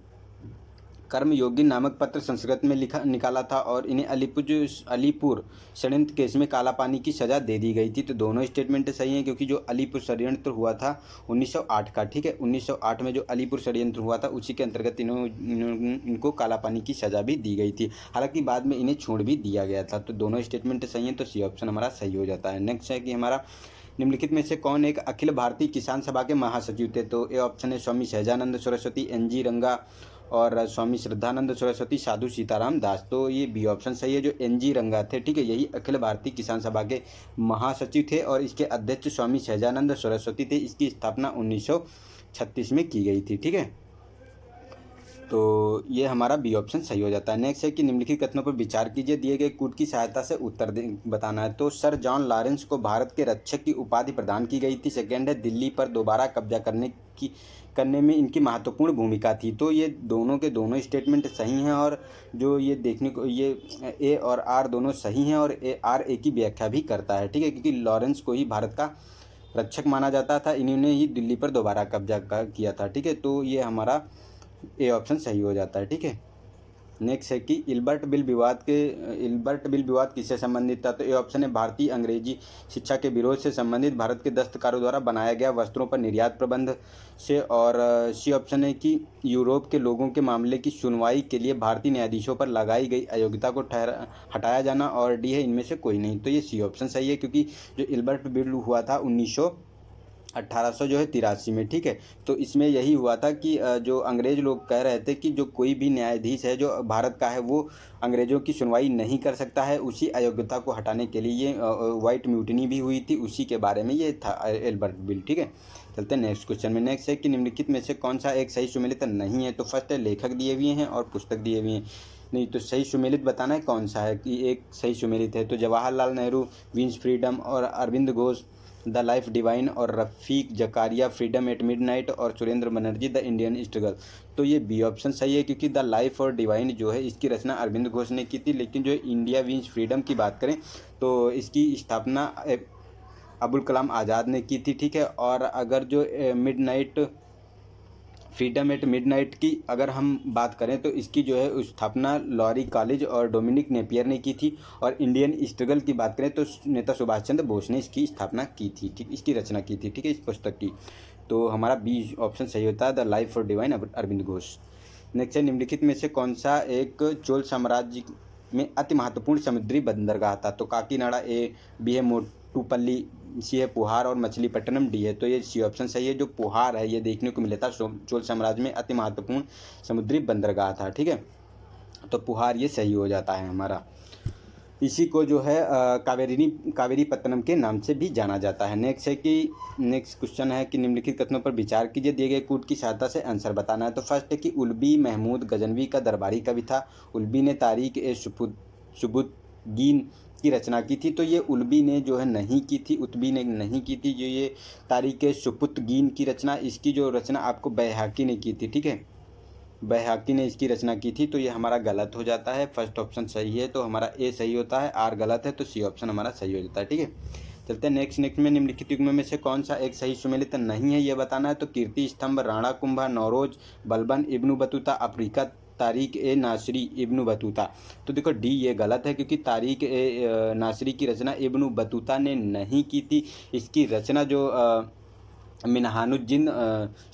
Speaker 1: कर्मयोगी नामक पत्र संस्कृत में लिखा निकाला था और इन्हें अलीपुज अलीपुर षडयंत्र केस में काला पानी की सज़ा दे दी गई थी तो दोनों स्टेटमेंट सही हैं क्योंकि जो अलीपुर षडयंत्र हुआ था 1908 का ठीक है 1908 में जो अलीपुर षडयंत्र हुआ था उसी के अंतर्गत इन्होंने इनको काला पानी की सज़ा भी दी गई थी हालांकि बाद में इन्हें छोड़ भी दिया गया था तो दोनों स्टेटमेंट सही हैं तो सी ऑप्शन हमारा सही हो जाता है नेक्स्ट है कि हमारा निम्नलिखित में से कौन एक अखिल भारतीय किसान सभा के महासचिव थे तो ए ऑप्शन है स्वामी सहजानंद सरस्वती एन जी रंगा और स्वामी श्रद्धानंद सरस्वती साधु सीताराम दास तो ये बी ऑप्शन सही है जो एन जी रंगा थे ठीक है यही अखिल भारतीय किसान सभा के महासचिव थे और इसके अध्यक्ष स्वामी सहजानंद सरस्वती थे इसकी स्थापना 1936 में की गई थी ठीक है तो ये हमारा बी ऑप्शन सही हो जाता है नेक्स्ट है कि निम्नलिखित कथनों पर विचार कीजिए दिए गए कूट की सहायता से उत्तर बताना है तो सर जॉन लॉरेंस को भारत के रक्षक की उपाधि प्रदान की गई थी सेकेंड है दिल्ली पर दोबारा कब्जा करने की करने में इनकी महत्वपूर्ण भूमिका थी तो ये दोनों के दोनों स्टेटमेंट सही हैं और जो ये देखने को ये ए और आर दोनों सही हैं और ए आर ए की व्याख्या भी करता है ठीक है क्योंकि लॉरेंस को ही भारत का रक्षक माना जाता था इन्होंने ही दिल्ली पर दोबारा कब्जा किया था ठीक है तो ये हमारा ए ऑप्शन सही हो जाता है ठीक है नेक्स्ट है कि इल्बर्ट बिल विवाद के इल्बर्ट बिल विवाद किससे संबंधित था तो ये ऑप्शन है भारतीय अंग्रेजी शिक्षा के विरोध से संबंधित भारत के दस्तकारों द्वारा बनाया गया वस्त्रों पर निर्यात प्रबंध से और सी ऑप्शन है कि यूरोप के लोगों के मामले की सुनवाई के लिए भारतीय न्यायाधीशों पर लगाई गई अयोग्यता को ठहरा हटाया जाना और डी है इनमें से कोई नहीं तो ये सी ऑप्शन सही है क्योंकि जो इल्बर्ट बिल हुआ था उन्नीस अट्ठारह जो है तिरासी में ठीक है तो इसमें यही हुआ था कि जो अंग्रेज लोग कह रहे थे कि जो कोई भी न्यायाधीश है जो भारत का है वो अंग्रेज़ों की सुनवाई नहीं कर सकता है उसी अयोग्यता को हटाने के लिए ये वाइट म्यूटनी भी हुई थी उसी के बारे में ये था एल्बर्ट बिल ठीक है चलते हैं नेक्स्ट क्वेश्चन में नेक्स्ट है कि निम्नलिखित में से कौन सा एक सही सुमेलित नहीं है तो फर्स्ट है लेखक दिए हुए हैं और पुस्तक दिए हुए हैं नहीं तो सही सुमेलित बताना है कौन सा है कि एक सही सुमेलित है तो जवाहरलाल नेहरू विंस फ्रीडम और Aurobindo Ghosh the life divine और Rafiq Zakaria freedom at midnight और Surendra Banerjee the Indian struggle तो ये बी ऑप्शन सही है क्योंकि द लाइफ और डिवाइन जो है इसकी रचना अरविंद घोष ने की थी लेकिन जो इंडिया विंस फ्रीडम की बात करें तो इसकी स्थापना अबुल कलाम आज़ाद ने की थी ठीक है और अगर जो midnight freedom at midnight की अगर हम बात करें तो इसकी जो है स्थापना लॉरी कॉलेज और डोमिनिक नेपियर ने की थी और इंडियन स्ट्रगल की बात करें तो नेता सुभाष चंद्र बोस ने इसकी स्थापना की थी ठीक इसकी रचना की थी ठीक है इस पुस्तक की तो हमारा बी ऑप्शन सही होता है the life for divine Aurobindo Ghosh next है निम्नलिखित में से कौन सा एक चोल साम्राज्य में अति महत्वपूर्ण समुद्री बंदरगाह था तो काकीनाडा ए बी है मोट टूपल्ली सी है पुहार और मछलीपट्टनम डी है तो ये सी ऑप्शन सही है जो पुहार है ये देखने को मिला था चोल साम्राज्य में अति महत्वपूर्ण समुद्री बंदरगाह था ठीक है तो पुहार ये सही हो जाता है हमारा इसी को जो है कावेरी कावेरी पत्तनम के नाम से भी जाना जाता है नेक्स्ट है कि नेक्स्ट क्वेश्चन है कि निम्नलिखित कथनों पर विचार कीजिए दिए गए कूट की सहायता से आंसर बताना है तो फर्स्ट है कि उल्बी महमूद गजनवी का दरबारी कवि था उल्बी ने तारीख ए सुबुद्दीन की रचना की थी तो ये उलबी ने जो है नहीं की थी उतबी ने नहीं की थी जो ये तारीख सुपुतगीन की रचना इसकी जो रचना आपको बैहाकी ने की थी ठीक है बैहाकी ने इसकी रचना की थी तो ये हमारा गलत हो जाता है फर्स्ट ऑप्शन सही है तो हमारा ए सही होता है आर गलत है तो सी ऑप्शन हमारा सही हो जाता है ठीक है चलते हैं नेक्स्ट नेक्स्ट में निम्नलिखित युग्म में से कौन सा एक सही सुमेलित नहीं है ये बताना है तो Kirti Stambh Rana Kumbha Nauroz Balban Ibn Battuta Africa Tarikh e नासरी इब्न बतूता तो देखो डी ये गलत है क्योंकि तारीख ए नासरी की रचना इब्न बतूता ने नहीं की थी इसकी रचना जो आ, मिनहानुद्दीन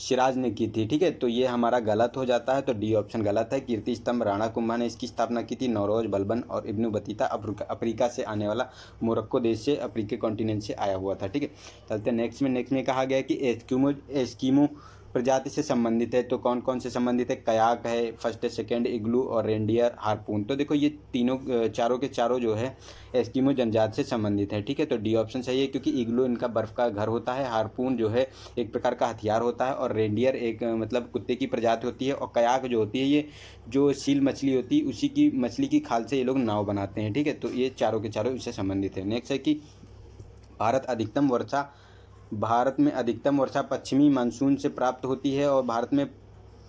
Speaker 1: शिराज ने की थी ठीक है तो ये हमारा गलत हो जाता है तो डी ऑप्शन गलत है कीर्ति स्तंभ राणा कुंभा ने इसकी स्थापना की थी नौरोज बलबन और इब्नू बतीता अफ्रीका से आने वाला मोरक्को देश से अफ्रीके कॉन्टिनेंट से आया हुआ था ठीक है चलते नेक्स्ट में नेक्स्ट में कहा गया कि एस्कीमो एस्कीमो प्रजाति से संबंधित है तो कौन कौन से संबंधित है कयाक है फर्स्ट सेकेंड इग्लू और रेंडियर हारपून तो देखो ये तीनों चारों के चारों जो है एस्किमो जनजाति से संबंधित है ठीक है तो डी ऑप्शन सही है क्योंकि इग्लू इनका बर्फ का घर होता है हारपून जो है एक प्रकार का हथियार होता है और रेंडियर एक मतलब कुत्ते की प्रजाति होती है और कयाक जो होती है ये जो सील मछली होती है उसी की मछली की खाल से ये लोग नाव बनाते हैं ठीक है तो ये चारों के चारों इससे संबंधित है नेक्स्ट है कि भारत अधिकतम वर्षा भारत में अधिकतम वर्षा पश्चिमी मानसून से प्राप्त होती है और भारत में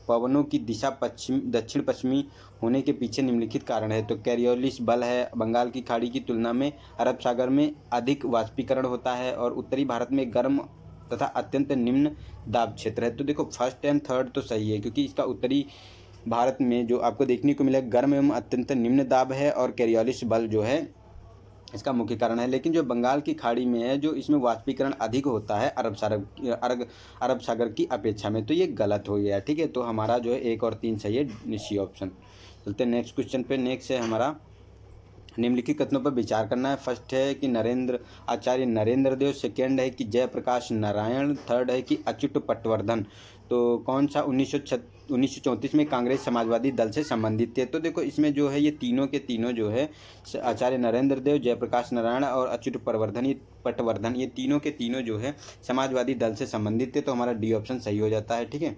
Speaker 1: पवनों की दिशा पश्चिम दक्षिण पश्चिमी होने के पीछे निम्नलिखित कारण है तो कैरियोलिस बल है बंगाल की खाड़ी की तुलना में अरब सागर में अधिक वाष्पीकरण होता है और उत्तरी भारत में गर्म तथा अत्यंत निम्न दाब क्षेत्र है तो देखो फर्स्ट एंड थर्ड तो सही है क्योंकि इसका उत्तरी भारत में जो आपको देखने को मिला गर्म एवं अत्यंत निम्न दाब है और कैरियोलिस बल जो है इसका मुख्य कारण है लेकिन जो बंगाल की खाड़ी में है जो इसमें वाष्पीकरण अधिक होता है अरब सागर अरब सागर की अपेक्षा में तो ये गलत हो गया ठीक है तो हमारा जो है एक और तीन सही है निश्चय ऑप्शन चलते हैं नेक्स्ट क्वेश्चन पे नेक्स्ट है हमारा निम्नलिखित कथनों पर विचार करना है फर्स्ट है कि नरेंद्र आचार्य नरेंद्र देव सेकेंड है कि जयप्रकाश नारायण थर्ड है कि अच्युत पटवर्धन तो कौन सा उन्नीस उन्नीस में कांग्रेस समाजवादी दल से संबंधित थे तो देखो इसमें जो है ये तीनों के तीनों जो है आचार्य नरेंद्र देव जयप्रकाश नारायण और अच्युत प्रवर्धन ये पटवर्धन ये तीनों के तीनों जो है समाजवादी दल से संबंधित थे तो हमारा डी ऑप्शन सही हो जाता है ठीक है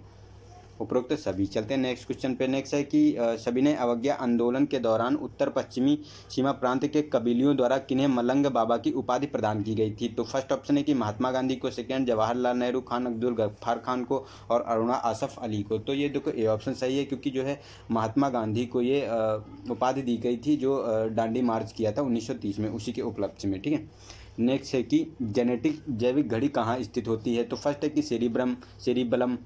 Speaker 1: उपरोक्त सभी चलते हैं नेक्स्ट क्वेश्चन पे नेक्स्ट है कि सभी ने अवज्ञा आंदोलन के दौरान उत्तर पश्चिमी सीमा प्रांत के कबीलियों द्वारा किन्हें मलंग बाबा की उपाधि प्रदान की गई थी तो फर्स्ट ऑप्शन है कि महात्मा गांधी को सेकेंड जवाहरलाल नेहरू खान अब्दुल गफ्फार खान को और अरुणा आसफ अली को तो ये देखो ए ऑप्शन सही है क्योंकि जो है महात्मा गांधी को ये उपाधि दी गई थी जो डांडी मार्च किया था उन्नीस में उसी के उपलक्ष्य में ठीक है नेक्स्ट है कि जेनेटिक जैविक घड़ी कहाँ स्थित होती है तो फर्स्ट है कि cerebrum cerebellum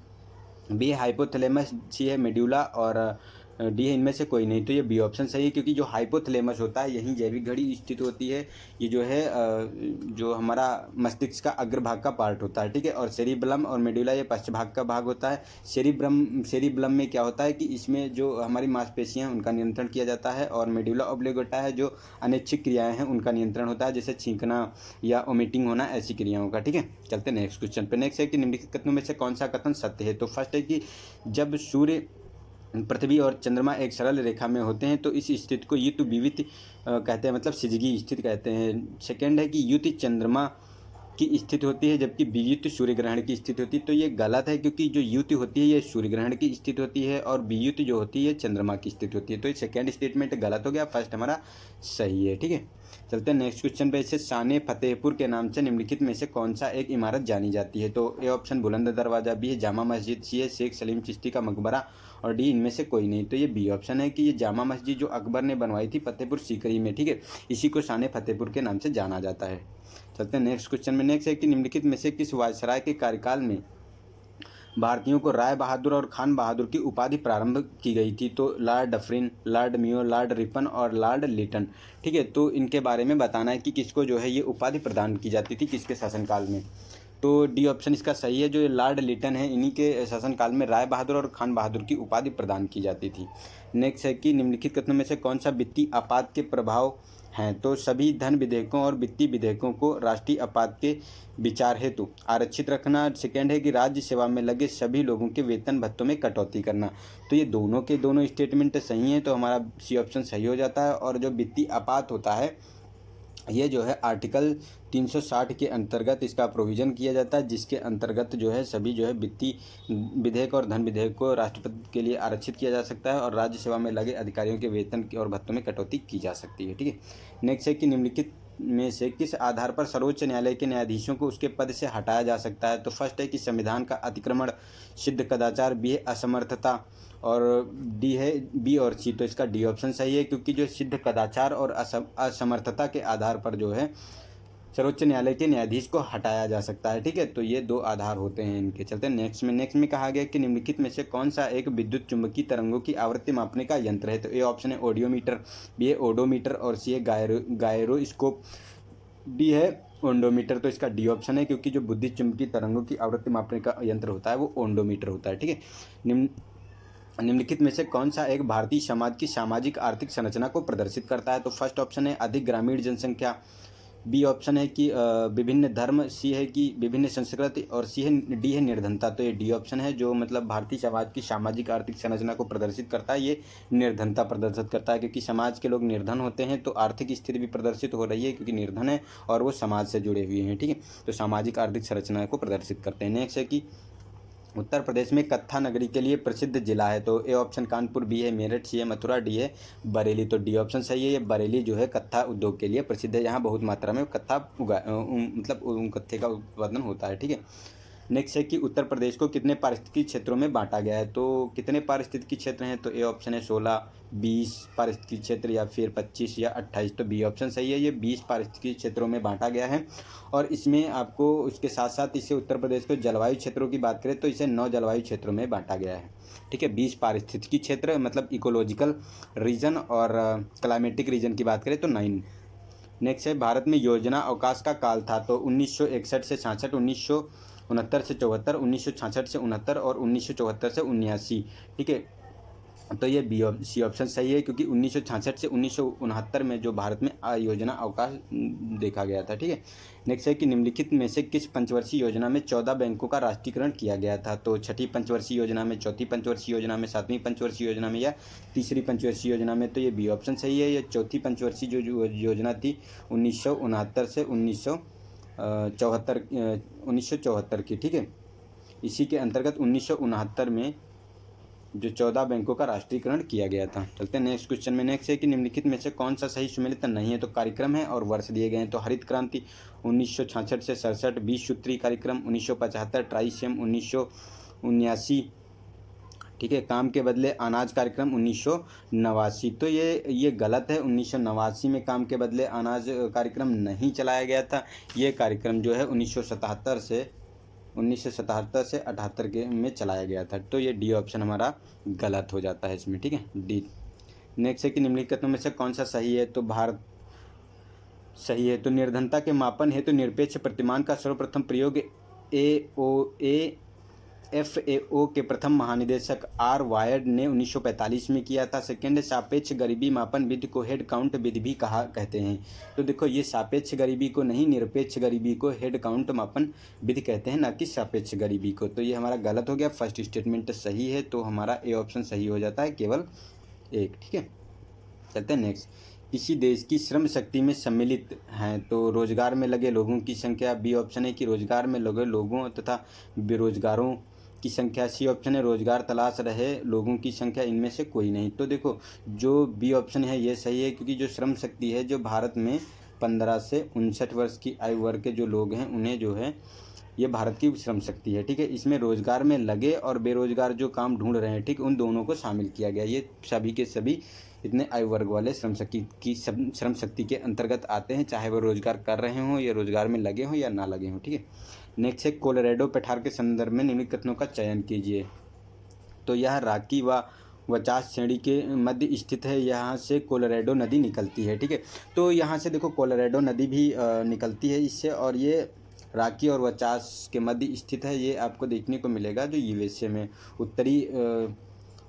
Speaker 1: B hypothalamus C है मेड्यूला और डी है इनमें से कोई नहीं तो ये बी ऑप्शन सही है क्योंकि जो हाइपोथलेमस होता है यहीं जैविक घड़ी स्थित होती है ये जो है जो हमारा मस्तिष्क का अग्रभाग का पार्ट होता है ठीक है और सेरिब्लम और मेडुला ये पश्चभाग का भाग होता है सेरिब्रम सेरिब्लम में क्या होता है कि इसमें जो हमारी मांसपेशियाँ हैं उनका नियंत्रण किया जाता है और मेडुला ओब्लेगोटा है जो अनैच्छिक क्रियाएँ हैं उनका नियंत्रण होता है जैसे छींकना या ओमिटिंग होना ऐसी क्रियाओं का ठीक है चलते नेक्स्ट क्वेश्चन पर नेक्स्ट है कि निम्नलिखित कथनों में से कौन सा कथन सत्य है तो फर्स्ट है कि जब सूर्य पृथ्वी और चंद्रमा एक सरल रेखा में होते हैं तो इस स्थिति को युत विवित कहते हैं मतलब सिजगी स्थित कहते हैं सेकेंड है कि युत चंद्रमा की स्थिति होती है जबकि वियुत सूर्य ग्रहण की स्थिति होती है तो ये गलत है क्योंकि जो युति होती है ये सूर्य ग्रहण की स्थिति होती है और वियुत जो होती है चंद्रमा की स्थिति होती है तो ये सेकेंड स्टेटमेंट गलत हो गया फर्स्ट हमारा सही है ठीक है चलते हैं नेक्स्ट क्वेश्चन पे इसे शान फतेहपुर के नाम से निम्नलिखित में से कौन सा एक इमारत जानी जाती है तो ये ऑप्शन बुलंद दरवाजा भी है जामा मस्जिद सी है शेख सलीम चिश्ती का मकबरा और डी इनमें से कोई नहीं तो ये बी ऑप्शन है कि ये जामा मस्जिद जो अकबर ने बनवाई थी फतेहपुर सीकरी में ठीक है इसी को शान फतेहपुर के नाम से जाना जाता है चलते हैं नेक्स्ट क्वेश्चन में नेक्स्ट है कि निम्नलिखित में से किस वायसराय के कार्यकाल में भारतीयों को राय बहादुर और खान बहादुर की उपाधि प्रारंभ की गई थी तो Lord Dufferin Lord Mayo Lord Ripon और लॉर्ड लिटन ठीक है तो इनके बारे में बताना है कि किसको जो है ये उपाधि प्रदान की जाती थी किसके शासनकाल में तो डी ऑप्शन इसका सही है जो लॉर्ड लिटन है इन्हीं के शासनकाल में राय बहादुर और खान बहादुर की उपाधि प्रदान की जाती थी नेक्स्ट है कि निम्नलिखित कथनों में से कौन सा वित्तीय आपात के प्रभाव हैं तो सभी धन विधेयकों और वित्तीय विधेयकों को राष्ट्रीय आपात के विचार हेतु आरक्षित रखना सेकेंड है कि राज्य सेवा में लगे सभी लोगों के वेतन भत्तों में कटौती करना तो ये दोनों के दोनों स्टेटमेंट सही हैं तो हमारा सी ऑप्शन सही हो जाता है और जो वित्तीय आपात होता है ये जो है आर्टिकल 360 के अंतर्गत इसका प्रोविज़न किया जाता है जिसके अंतर्गत जो है सभी जो है वित्तीय विधेयक और धन विधेयक को राष्ट्रपति के लिए आरक्षित किया जा सकता है और राज्य सेवा में लगे अधिकारियों के वेतन और भत्तों में कटौती की जा सकती है ठीक है नेक्स्ट है कि निम्नलिखित में से किस आधार पर सर्वोच्च न्यायालय के न्यायाधीशों को उसके पद से हटाया जा सकता है तो फर्स्ट है कि संविधान का अतिक्रमण सिद्ध कदाचार भी असमर्थता और डी है बी और सी तो इसका डी ऑप्शन सही है क्योंकि जो सिद्ध कदाचार और असम असमर्थता के आधार पर जो है सर्वोच्च न्यायालय के न्यायाधीश को हटाया जा सकता है ठीक है तो ये दो आधार होते हैं इनके चलते नेक्स्ट में नेक्स्ट में कहा गया कि निम्नलिखित में से कौन सा एक विद्युत चुंबकीय तरंगों की आवृत्ति मापने का यंत्र है तो ए ऑप्शन है ऑडियोमीटर बी है ओडोमीटर और सी है गायरो गायरोस्कोप डी है ओंडोमीटर तो इसका डी ऑप्शन है क्योंकि जो बुद्धि चुंबकीय तरंगों की आवृत्ति मापने का यंत्र होता है वो ओंडोमीटर होता है ठीक है निम्न निम्नलिखित में से कौन सा एक भारतीय समाज की सामाजिक आर्थिक संरचना को प्रदर्शित करता है तो फर्स्ट ऑप्शन है अधिक ग्रामीण जनसंख्या बी ऑप्शन है कि विभिन्न धर्म सी है कि विभिन्न संस्कृति और सी है डी है निर्धनता तो ये डी ऑप्शन है जो मतलब भारतीय समाज की सामाजिक आर्थिक संरचना को प्रदर्शित करता है ये निर्धनता प्रदर्शित करता है क्योंकि समाज के लोग निर्धन होते हैं तो आर्थिक स्थिति भी प्रदर्शित हो रही है क्योंकि निर्धन है और वो समाज से जुड़े हुए हैं ठीक है तो सामाजिक आर्थिक संरचना को प्रदर्शित करते हैं नेक्स्ट है कि उत्तर प्रदेश में कत्था नगरी के लिए प्रसिद्ध जिला है तो ए ऑप्शन कानपुर बी है मेरठ सी है मथुरा डी है बरेली तो डी ऑप्शन सही है ये बरेली जो है कत्था उद्योग के लिए प्रसिद्ध है यहाँ बहुत मात्रा में कत्था उगा मतलब कत्थे का उत्पादन होता है ठीक है नेक्स्ट है कि उत्तर प्रदेश को कितने पारिस्थितिकी क्षेत्रों में बांटा गया है तो कितने पारिस्थितिकी क्षेत्र हैं तो ए ऑप्शन है सोलह बीस पारिस्थितिकी क्षेत्र या फिर पच्चीस या अट्ठाईस तो बी ऑप्शन सही है ये बीस पारिस्थितिकी क्षेत्रों में बांटा गया है और इसमें आपको उसके साथ साथ इसे उत्तर प्रदेश को जलवायु क्षेत्रों की बात करें तो इसे नौ जलवायु क्षेत्रों में बांटा गया है ठीक है बीस पारिस्थितिकी क्षेत्र मतलब इकोलॉजिकल रीजन और क्लाइमेटिक uh, रीजन की बात करें तो नाइन नेक्स्ट है भारत में योजना अवकाश का काल था तो उन्नीस से छाछठ उन्नीस उनहत्तर से चौहत्तर उन्नीस से उनहत्तर और उन्नीस से उन्यासी ठीक है तो ये बी सी ऑप्शन सही है क्योंकि उन्नीस से उन्नीस में जो भारत में योजना अवकाश देखा गया था ठीक है नेक्स्ट है कि निम्नलिखित में से किस पंचवर्षीय योजना में चौदह बैंकों का राष्ट्रीयकरण किया गया था तो छठी पंचवर्षीय योजना में चौथी पंचवर्षीय योजना में सातवीं पंचवर्षीय योजना में या तीसरी पंचवर्षीय योजना में तो ये बी ऑप्शन सही है या चौथी पंचवर्षीय जो योजना थी उन्नीस से उन्नीस चौहत्तर उन्नीस की ठीक है इसी के अंतर्गत उन्नीस में जो चौदह बैंकों का राष्ट्रीयकरण किया गया था चलते हैं नेक्स्ट क्वेश्चन में नेक्स्ट है कि निम्नलिखित में से कौन सा सही सुमेलित नहीं है तो कार्यक्रम है और वर्ष दिए गए हैं तो हरित क्रांति उन्नीस से सड़सठ बीस सूत्री कार्यक्रम उन्नीस सौ पचहत्तर ट्राइसियम उन्नीस सौ उन्यासी ठीक है काम के बदले अनाज कार्यक्रम उन्नीस तो ये ये गलत है उन्नीस में काम के बदले अनाज कार्यक्रम नहीं चलाया गया था ये कार्यक्रम जो है उन्नीस से उन्नीस से अठहत्तर के में चलाया गया था तो ये डी ऑप्शन हमारा गलत हो जाता है इसमें ठीक है डी नेक्स्ट है कि निम्नलिखितों में से कौन सा सही है तो भारत सही है तो निर्धनता के मापन हेतु तो निरपेक्ष प्रतिमान का सर्वप्रथम प्रयोग ए ओ ए ओ के प्रथम महानिदेशक आर वायर्ड ने 1945 में किया था सेकेंड सापेक्ष गरीबी मापन विधि को हेड काउंट विधि भी कहा कहते हैं तो देखो ये सापेक्ष गरीबी को नहीं निरपेक्ष गरीबी को हेड काउंट मापन विधि कहते हैं ना कि सापेक्ष गरीबी को तो ये हमारा गलत हो गया फर्स्ट स्टेटमेंट सही है तो हमारा ए ऑप्शन सही हो जाता है केवल एक ठीक है चलते हैं नेक्स्ट किसी देश की श्रम शक्ति में सम्मिलित हैं तो रोजगार में लगे लोगों की संख्या बी ऑप्शन है कि रोजगार में लगे लोगों तथा बेरोजगारों की संख्या सी ऑप्शन है रोजगार तलाश रहे लोगों की संख्या इनमें से कोई नहीं तो देखो जो बी ऑप्शन है ये सही है क्योंकि जो श्रम शक्ति है जो भारत में पंद्रह से उनसठ वर्ष की आयु वर्ग के जो लोग हैं उन्हें जो है ये भारत की श्रम शक्ति है ठीक है इसमें रोजगार में लगे और बेरोजगार जो काम ढूंढ रहे हैं ठीक उन दोनों को शामिल किया गया ये सभी के सभी इतने आयु वर्ग वाले श्रम शक्ति की श्रम शक्ति के अंतर्गत आते हैं चाहे वो रोजगार कर रहे हों या रोजगार में लगे हों या ना लगे हों ठीक है नेक्स्ट है कोलोरेडो पठार के संदर्भ में निम्नलिखित कथनों का चयन कीजिए तो यह राकी व वचास श्रेणी के मध्य स्थित है यहाँ से कोलोरेडो नदी निकलती है ठीक है तो यहाँ से देखो कोलोरेडो नदी भी निकलती है इससे और ये राकी और वचास के मध्य स्थित है ये आपको देखने को मिलेगा जो यूएसए में उत्तरी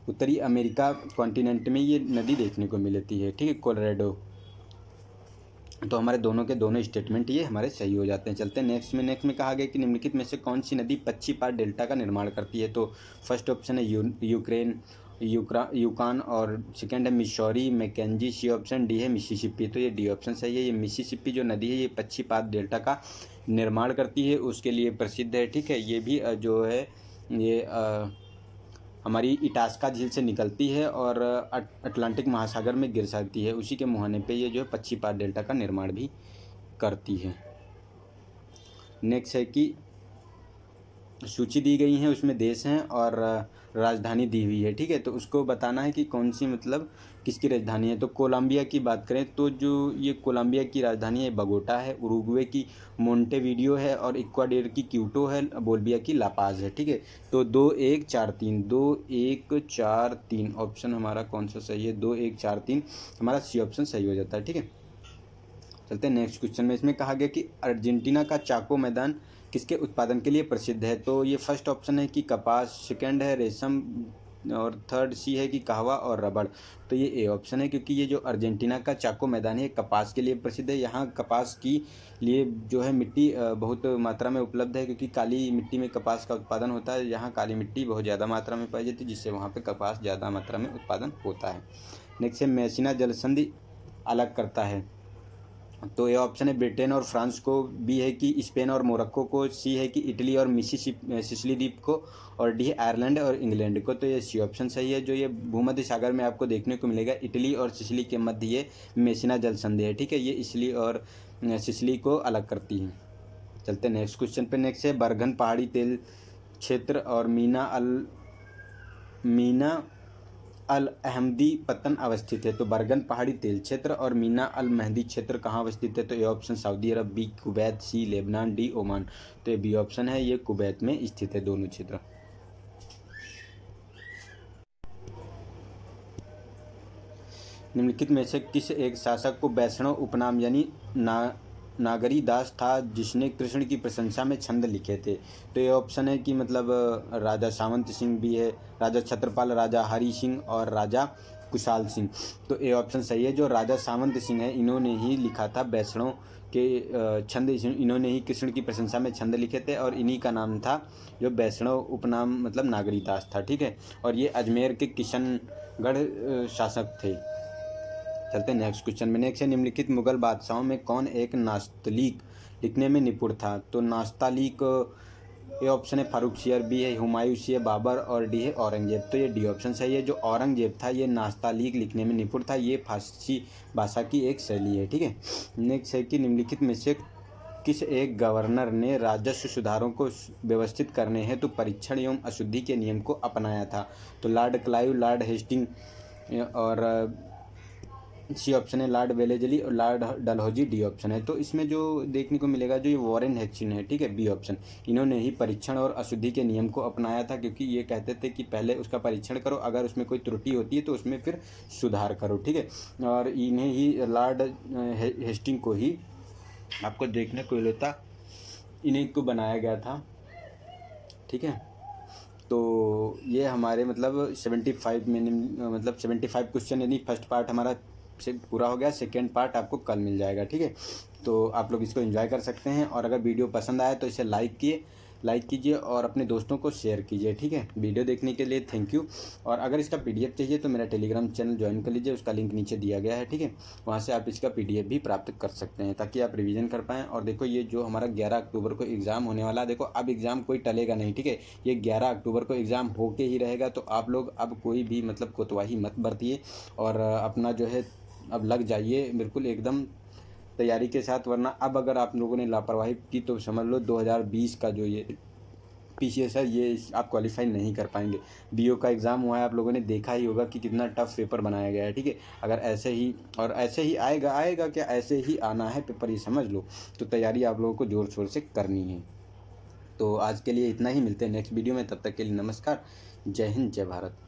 Speaker 1: उत्तरी अमेरिका कॉन्टिनेंट में ये नदी देखने को मिलती है ठीक है कोलोरेडो तो हमारे दोनों के दोनों स्टेटमेंट ये हमारे सही हो जाते हैं चलते हैं नेक्स्ट में नेक्स्ट में कहा गया कि निम्नलिखित में से कौन सी नदी पच्ची पार डेल्टा का निर्माण करती है तो फर्स्ट ऑप्शन है यू, यूक्रेन यूक्रा यूकान और सेकेंड है Missouri Mackenzie C option D है मिसिसिपी तो ये डी ऑप्शन सही है ये मिसिसिपी जो नदी है ये पच्ची पार डेल्टा का निर्माण करती है उसके लिए प्रसिद्ध है ठीक है ये भी जो है ये आ, हमारी इटास्का झील से निकलती है और अटलांटिक महासागर में गिर सकती है उसी के मुहाने पे ये जो है पच्चीपार डेल्टा का निर्माण भी करती है नेक्स्ट है कि सूची दी गई है उसमें देश हैं और राजधानी दी हुई है ठीक है तो उसको बताना है कि कौन सी मतलब किसकी राजधानी है तो कोलंबिया की बात करें तो जो ये कोलंबिया की राजधानी है बगोटा है उरुग्वे की मोंटेवीडियो है और इक्वाडेर की क्यूटो है बोलबिया की लापाज है ठीक है तो दो एक चार तीन दो एक चार तीन ऑप्शन हमारा कौन सा सही है दो एक चार तीन हमारा सी ऑप्शन सही हो जाता है ठीक है चलते हैं नेक्स्ट क्वेश्चन में इसमें कहा गया कि अर्जेंटीना का चाको मैदान किसके उत्पादन के लिए प्रसिद्ध है तो ये फर्स्ट ऑप्शन है कि कपास सेकंड है रेशम और थर्ड सी है कि कहवा और रबड़ तो ये ए ऑप्शन है क्योंकि ये जो अर्जेंटीना का चाको मैदान है कपास के लिए प्रसिद्ध है यहाँ कपास की लिए जो है मिट्टी बहुत मात्रा में उपलब्ध है क्योंकि काली मिट्टी में कपास का उत्पादन होता है यहाँ काली मिट्टी बहुत ज़्यादा मात्रा में पाई जाती है जिससे वहाँ पर कपास ज़्यादा मात्रा में उत्पादन होता है नेक्स्ट है मैसिना जलसंधि अलग करता है तो ये ऑप्शन है ब्रिटेन और फ्रांस को बी है कि स्पेन और मोरक्को को सी है कि इटली और मिसी सिसली द्वीप को और डी है आयरलैंड और इंग्लैंड को तो ये सी ऑप्शन सही है जो ये भूमध्य सागर में आपको देखने को मिलेगा इटली और सिसली के मध्य ये मेसिना जल संधि है ठीक है ये इसली और सिसली को अलग करती है चलते नेक्स्ट क्वेश्चन पे नेक्स्ट है बरघन पहाड़ी तेल क्षेत्र और मीना अल मीना अल अहमदी पतन अवस्थित है तो बरगन पहाड़ी तेल क्षेत्र और मीना अल महदी क्षेत्र कहाँ अवस्थित है तो ये ऑप्शन सऊदी अरब B Kuwait C Lebanon D Oman तो ये बी ऑप्शन है ये कुवैत में स्थित है दोनों क्षेत्र निम्नलिखित में से किस एक शासक को वैष्णव उपनाम यानी ना नागरी दास था जिसने कृष्ण की प्रशंसा में छंद लिखे थे तो ये ऑप्शन है कि मतलब राजा सावंत सिंह भी है राजा छत्रपाल राजा हरी सिंह और राजा कुशाल सिंह तो ये ऑप्शन सही है जो राजा सावंत सिंह है इन्होंने ही लिखा था वैष्णों के छंद इन्होंने ही कृष्ण की प्रशंसा में छंद लिखे थे और इन्हीं का नाम था जो वैष्णव उपनाम मतलब नागरीदास था ठीक है और ये अजमेर के किशनगढ़ शासक थे चलते हैं नेक्स्ट क्वेश्चन में नेक्स्ट है निम्नलिखित मुगल बादशाहों में कौन एक नास्तलीक लिखने में निपुण था तो नास्तालीक ये ऑप्शन है फारूक शेयर बी है हुमायूं शेयर बाबर और डी है औरंगजेब तो ये डी ऑप्शन सही है जो औरंगजेब था ये नाश्ता लिखने में निपुण था ये फारसी भाषा की एक शैली है ठीक है नेक्स्ट है कि निम्नलिखित में से किस एक गवर्नर ने राजस्व सुधारों को व्यवस्थित करने हैं तो परीक्षण एवं अशुद्धि के नियम को अपनाया था तो लॉर्ड क्लाइव लॉर्ड हेस्टिंग और सी ऑप्शन है लार्ड वेलेजली और लार्ड डलहौजी डी ऑप्शन है तो इसमें जो देखने को मिलेगा जो ये वॉरेन हेक्सिन है ठीक है बी ऑप्शन इन्होंने ही परीक्षण और अशुद्धि के नियम को अपनाया था क्योंकि ये कहते थे कि पहले उसका परीक्षण करो अगर उसमें कोई त्रुटि होती है तो उसमें फिर सुधार करो ठीक है और इन्हें ही लॉर्ड हेस्टिंग को ही आपको देखने को मिलता इन्हीं को बनाया गया था ठीक है तो ये हमारे मतलब सेवेंटी फाइव मिनिम मतलब सेवेंटी फाइव क्वेश्चन यानी फर्स्ट पार्ट हमारा से पूरा हो गया सेकेंड पार्ट आपको कल मिल जाएगा ठीक है तो आप लोग इसको इन्जॉय कर सकते हैं और अगर वीडियो पसंद आए तो इसे लाइक किए लाइक कीजिए और अपने दोस्तों को शेयर कीजिए ठीक है वीडियो देखने के लिए थैंक यू और अगर इसका पीडीएफ चाहिए तो मेरा टेलीग्राम चैनल ज्वाइन कर लीजिए उसका लिंक नीचे दिया गया है ठीक है वहाँ से आप इसका पीडीएफ भी प्राप्त कर सकते हैं ताकि आप रिवीजन कर पाएँ और देखो ये जो हमारा ग्यारह अक्टूबर को एग्ज़ाम होने वाला है देखो अब एग्ज़ाम कोई टलेगा नहीं ठीक है ये ग्यारह अक्टूबर को एग्ज़ाम होके ही रहेगा तो आप लोग अब कोई भी मतलब कोतवाही मत बरतिए और अपना जो है अब लग जाइए बिल्कुल एकदम तैयारी के साथ वरना अब अगर आप लोगों ने लापरवाही की तो समझ लो 2020 का जो ये पी सी एस है ये आप क्वालिफाई नहीं कर पाएंगे बी ओ का एग्ज़ाम हुआ है आप लोगों ने देखा ही होगा कि कितना टफ पेपर बनाया गया है ठीक है अगर ऐसे ही और ऐसे ही आएगा आएगा क्या ऐसे ही आना है पेपर ये समझ लो तो तैयारी आप लोगों को ज़ोर शोर से करनी है तो आज के लिए इतना ही मिलते हैं नेक्स्ट वीडियो में तब तक के लिए नमस्कार जय हिंद जय भारत